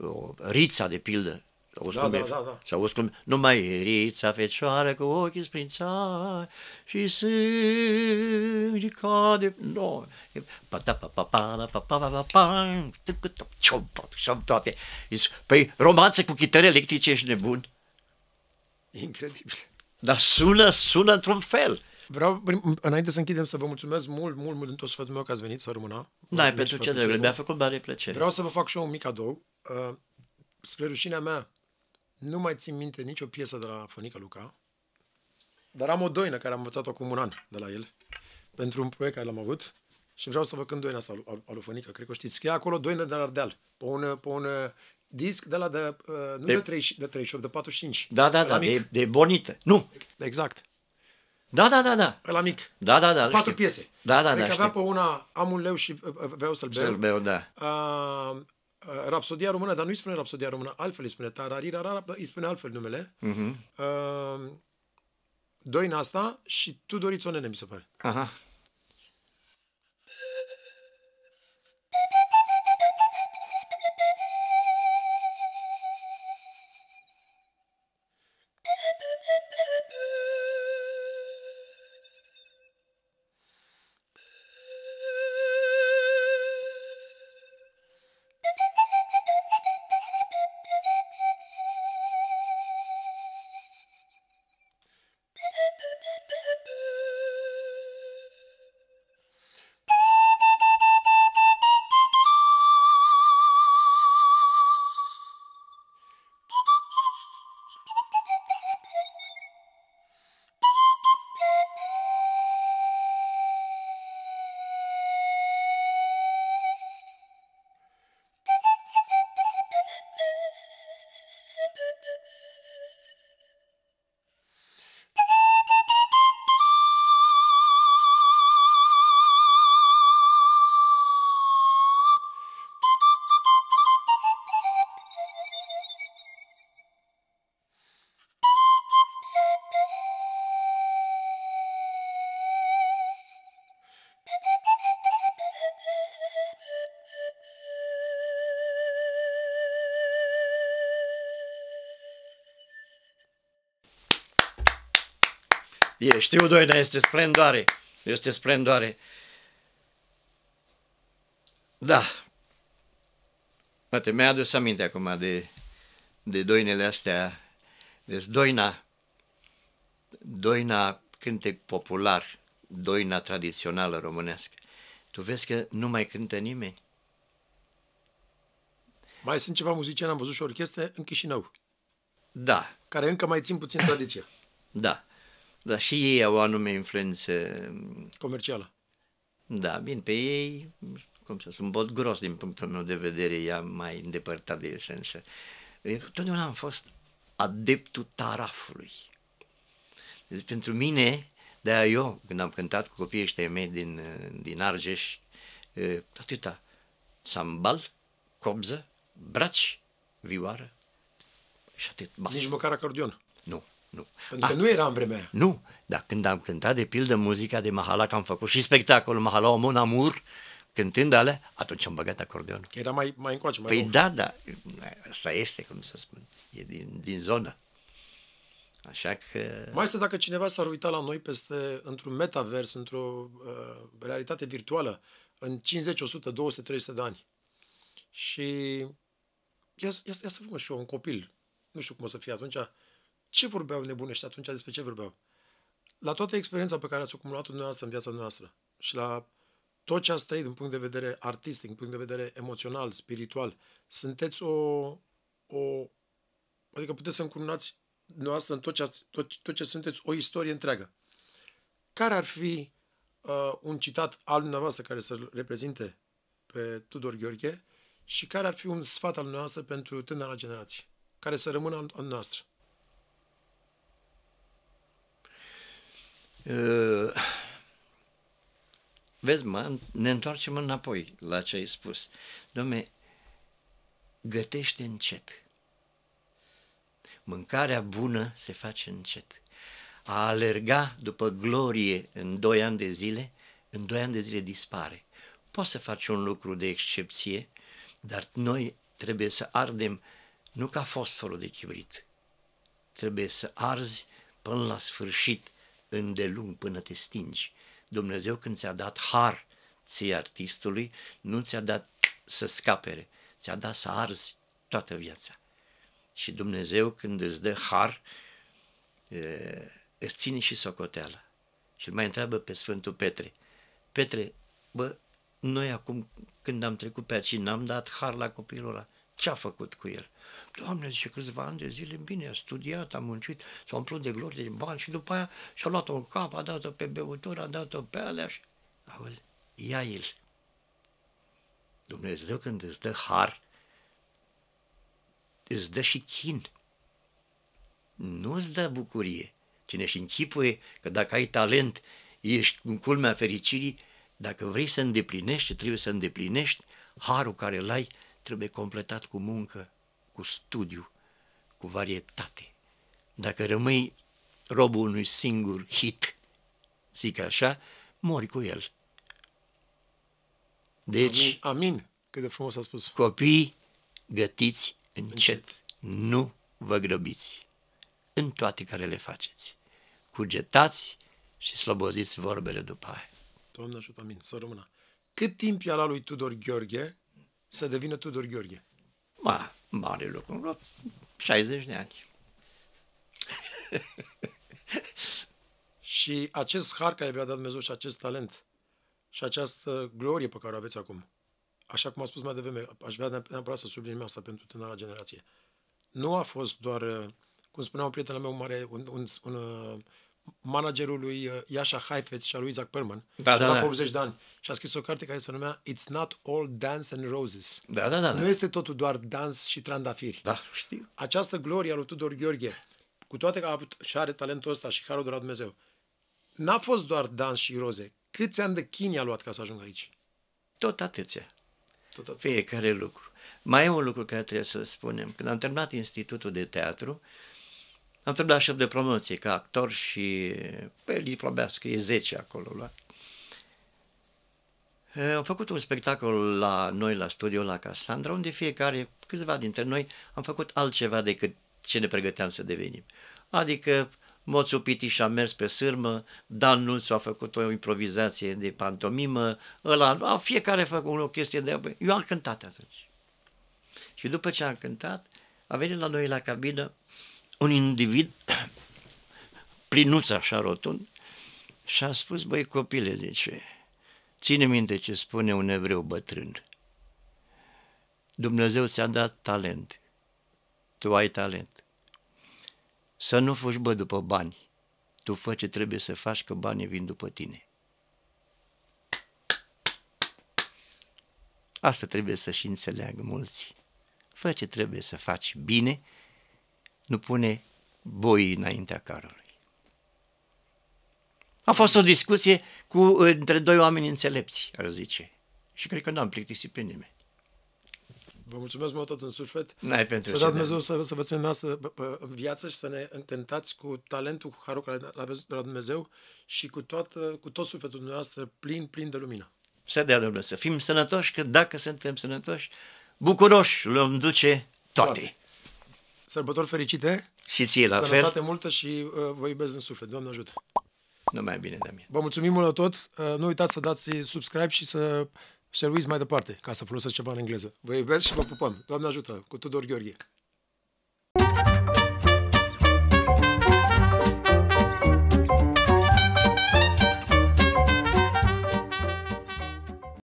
[SPEAKER 1] O, Rița, de pildă, Auzi da, cum da, e, da, da. Și auzi cum numai rița fecioară cu ochii sprințari și sânge cade... No. Și da, da, am toate. Păi romanțe cu chitări electrice ești nebun? Incredibil. Dar sună, sună într-un fel.
[SPEAKER 2] Vreau, înainte să închidem, să vă mulțumesc mult, mult, mult din tot sfatul meu că ați venit să rămână. Da, pentru ce trebuie, mi-a făcut mare plăcere. Vreau să vă fac și eu un mic cadou. Uh, spre rușinea mea, nu mai țin minte nicio piesă de la fonica Luca, dar am o doină care am învățat-o acum un an de la el, pentru un proiect care l-am avut și vreau să vă cânt doina asta al, al, al Fănica, cred că știți. Scrie acolo doină de la Ardeal, pe un, pe un disc de la de, uh, nu de, de, 30, de 38, de 45. Da, da, da, de,
[SPEAKER 1] de bonită. Nu. Exact. Da, da, da, da. La mic. Da, da, da. Patru piese. Da,
[SPEAKER 3] da, adică da. avea știu.
[SPEAKER 2] pe una Am un leu și uh, uh, vreau să-l beau. Să-l beau, da. Uh, uh, Rapsodia română, dar nu îi spune Rapsodia română, altfel îi spune rara, îi spune altfel numele. Uh-huh. Uh, Doina asta și Tudorițonene, mi se pare.
[SPEAKER 3] Aha.
[SPEAKER 1] E, știu, dar este splendoare. Este splendoare. Da. Poate mi-a adus aminte acum de, de doinele astea. Deci doina, doina cântec popular, doina tradițională românească. Tu vezi că nu mai cântă nimeni.
[SPEAKER 2] Mai sunt ceva muzicieni, am văzut și orchestre în Chișinău. Da. Care încă mai țin puțin tradiția.
[SPEAKER 1] Da. Dar și ei au anume influență... Mm, Comercială. Da, bine, pe ei, cum să spun, bot gros din punctul meu de vedere, ea mai îndepărtat de esență. Eu totdeauna am fost adeptul tarafului. Deci pentru mine, de eu, când am cântat cu copiii ăștia mei din, uh, din Argeș, uh, atâta, sambal, cobză, braci, vioară și atât. Bas. Nici
[SPEAKER 2] măcar acordeon. Nu. Pentru că ah, nu era în vremea aia.
[SPEAKER 1] Nu, dar când am cântat, de pildă, muzica de Mahala, că am făcut și spectacolul Mahala Mon Amour, cântând alea, atunci am băgat acordeonul. Era
[SPEAKER 2] mai, mai încoace, mai Păi rău.
[SPEAKER 1] da, da, asta este, cum să spun, e din, din zonă. Așa că... Mai este
[SPEAKER 2] dacă cineva s-ar uita la noi peste, într-un metavers, într-o uh, realitate virtuală, în 50, 100, 200, 300 de ani. Și ia, ia, ia să vă și eu, un copil, nu știu cum o să fie atunci, ce vorbeau nebunești atunci? Despre ce vorbeau? La toată experiența pe care ați acumulat-o dumneavoastră în viața noastră și la tot ce ați trăit din punct de vedere artistic, din punct de vedere emoțional, spiritual, sunteți o, o adică puteți să încunați noastră în tot ce, ați, tot, tot ce sunteți, o istorie întreagă. Care ar fi uh, un citat al dumneavoastră care să-l reprezinte pe Tudor Gheorghe și care ar fi un sfat al noastră pentru tânăra generație, care să rămână al noastră?
[SPEAKER 1] Ă, vezi, mă, ne întoarcem înapoi la ce ai spus. Domne, gătește încet. Mâncarea bună se face încet. A alerga după glorie în doi ani de zile, în doi ani de zile dispare. Poți să faci un lucru de excepție, dar noi trebuie să ardem nu ca fosforul de chibrit. Trebuie să arzi până la sfârșit îndelung până te stingi. Dumnezeu când ți-a dat har ție artistului, nu ți-a dat să scapere, ți-a dat să arzi toată viața. Și Dumnezeu când îți dă har, îți ține și socoteala. Și îl mai întreabă pe Sfântul Petre, Petre, bă, noi acum când am trecut pe aici, n-am dat har la copilul ăla. Ce a făcut cu el? Doamne, zice, câțiva ani de zile, bine, a studiat, a muncit, s-a umplut de glorie, de bani și după aia și-a luat un cap, a dat-o pe băutură, a dat-o pe alea și... Auzi, ia el. Dumnezeu când îți dă har, îți dă și chin. Nu îți dă bucurie. Cine și închipuie că dacă ai talent, ești în culmea fericirii, dacă vrei să îndeplinești trebuie să îndeplinești, harul care l-ai, trebuie completat cu muncă, cu studiu, cu varietate. Dacă rămâi robul unui singur hit, zic așa, mori cu el. Deci,
[SPEAKER 2] amin, amin. cât de frumos a spus.
[SPEAKER 1] Copii, gătiți încet. încet. Nu vă grăbiți în toate care le faceți. Cugetați și sloboziți vorbele după aia.
[SPEAKER 2] Doamne ajută, amin, să rămână. Cât timp i-a luat lui Tudor Gheorghe să devină Tudor Gheorghe?
[SPEAKER 1] Ma, mare lucru, în 60 de ani.
[SPEAKER 2] și acest har care vi-a dat Dumnezeu și acest talent și această glorie pe care o aveți acum, așa cum a spus mai devreme, aș vrea neapărat să subliniem asta pentru tânăra generație. Nu a fost doar, cum spunea un prieten meu, mare, un, un, un, un managerului uh, Iașa Haifetz și a lui Isaac Perman, da, da, da. 80 de ani, și a scris o carte care se numea It's Not All Dance and Roses. Da, da, da, da. Nu este totul doar dans și trandafiri. Da, știu. Această glorie a lui Tudor Gheorghe, cu toate că a avut și are talentul ăsta și harul de la Dumnezeu, n-a fost doar dans și roze. Câți ani de chini a luat ca să ajungă aici?
[SPEAKER 1] Tot atâția. Tot atâția. Fiecare lucru. Mai e un lucru care trebuie să spunem. Când am terminat Institutul de Teatru, uh, am trebuit la șef de promoție ca actor și pe păi, diplomea scrie 10 acolo luat. Eh, am făcut un spectacol la noi, la studio, la Casandra, unde fiecare, câțiva dintre noi, am făcut altceva decât ce ne pregăteam să devenim. Adică Moțu Piti și a mers pe sârmă, Dan Nuțu a făcut o improvizație de pantomimă, ăla, a, fiecare a făcut o chestie de... Eu am cântat atunci. Și după ce am cântat, a venit la noi la cabină un individ, plinuț așa rotund, și a spus, băi copile, zice, ține minte ce spune un evreu bătrân. Dumnezeu ți-a dat talent. Tu ai talent. Să nu fugi, bă, după bani. Tu fă ce trebuie să faci, că banii vin după tine. Asta trebuie să și înțeleagă mulți. Fă ce trebuie să faci bine nu pune boii înaintea carului. A fost o discuție cu, uh, între doi oameni înțelepți, ar zice. Și cred că n-am plictisit pe nimeni.
[SPEAKER 2] Vă mulțumesc mult tot în suflet. N-ai pentru să dați Dumnezeu să, să vă ținem asta în viață și să ne încântați cu talentul, cu harul care l-aveți de la Dumnezeu și cu, toată, cu tot sufletul dumneavoastră plin,
[SPEAKER 1] plin de lumină. Să dea Dumnezeu să fim sănătoși, că dacă suntem sănătoși, bucuroși, luăm duce toate. toate. Sărbători fericite! Și ție la fel! Sănătate
[SPEAKER 2] multă și uh, vă iubesc din suflet. Doamne ajută!
[SPEAKER 1] mai bine, Damian.
[SPEAKER 2] Vă mulțumim mult tot. Uh, nu uitați să dați subscribe și să serviți mai departe, ca să folosesc ceva în engleză. Vă iubesc și vă pupăm. Doamne ajută! Cu Tudor Gheorghe!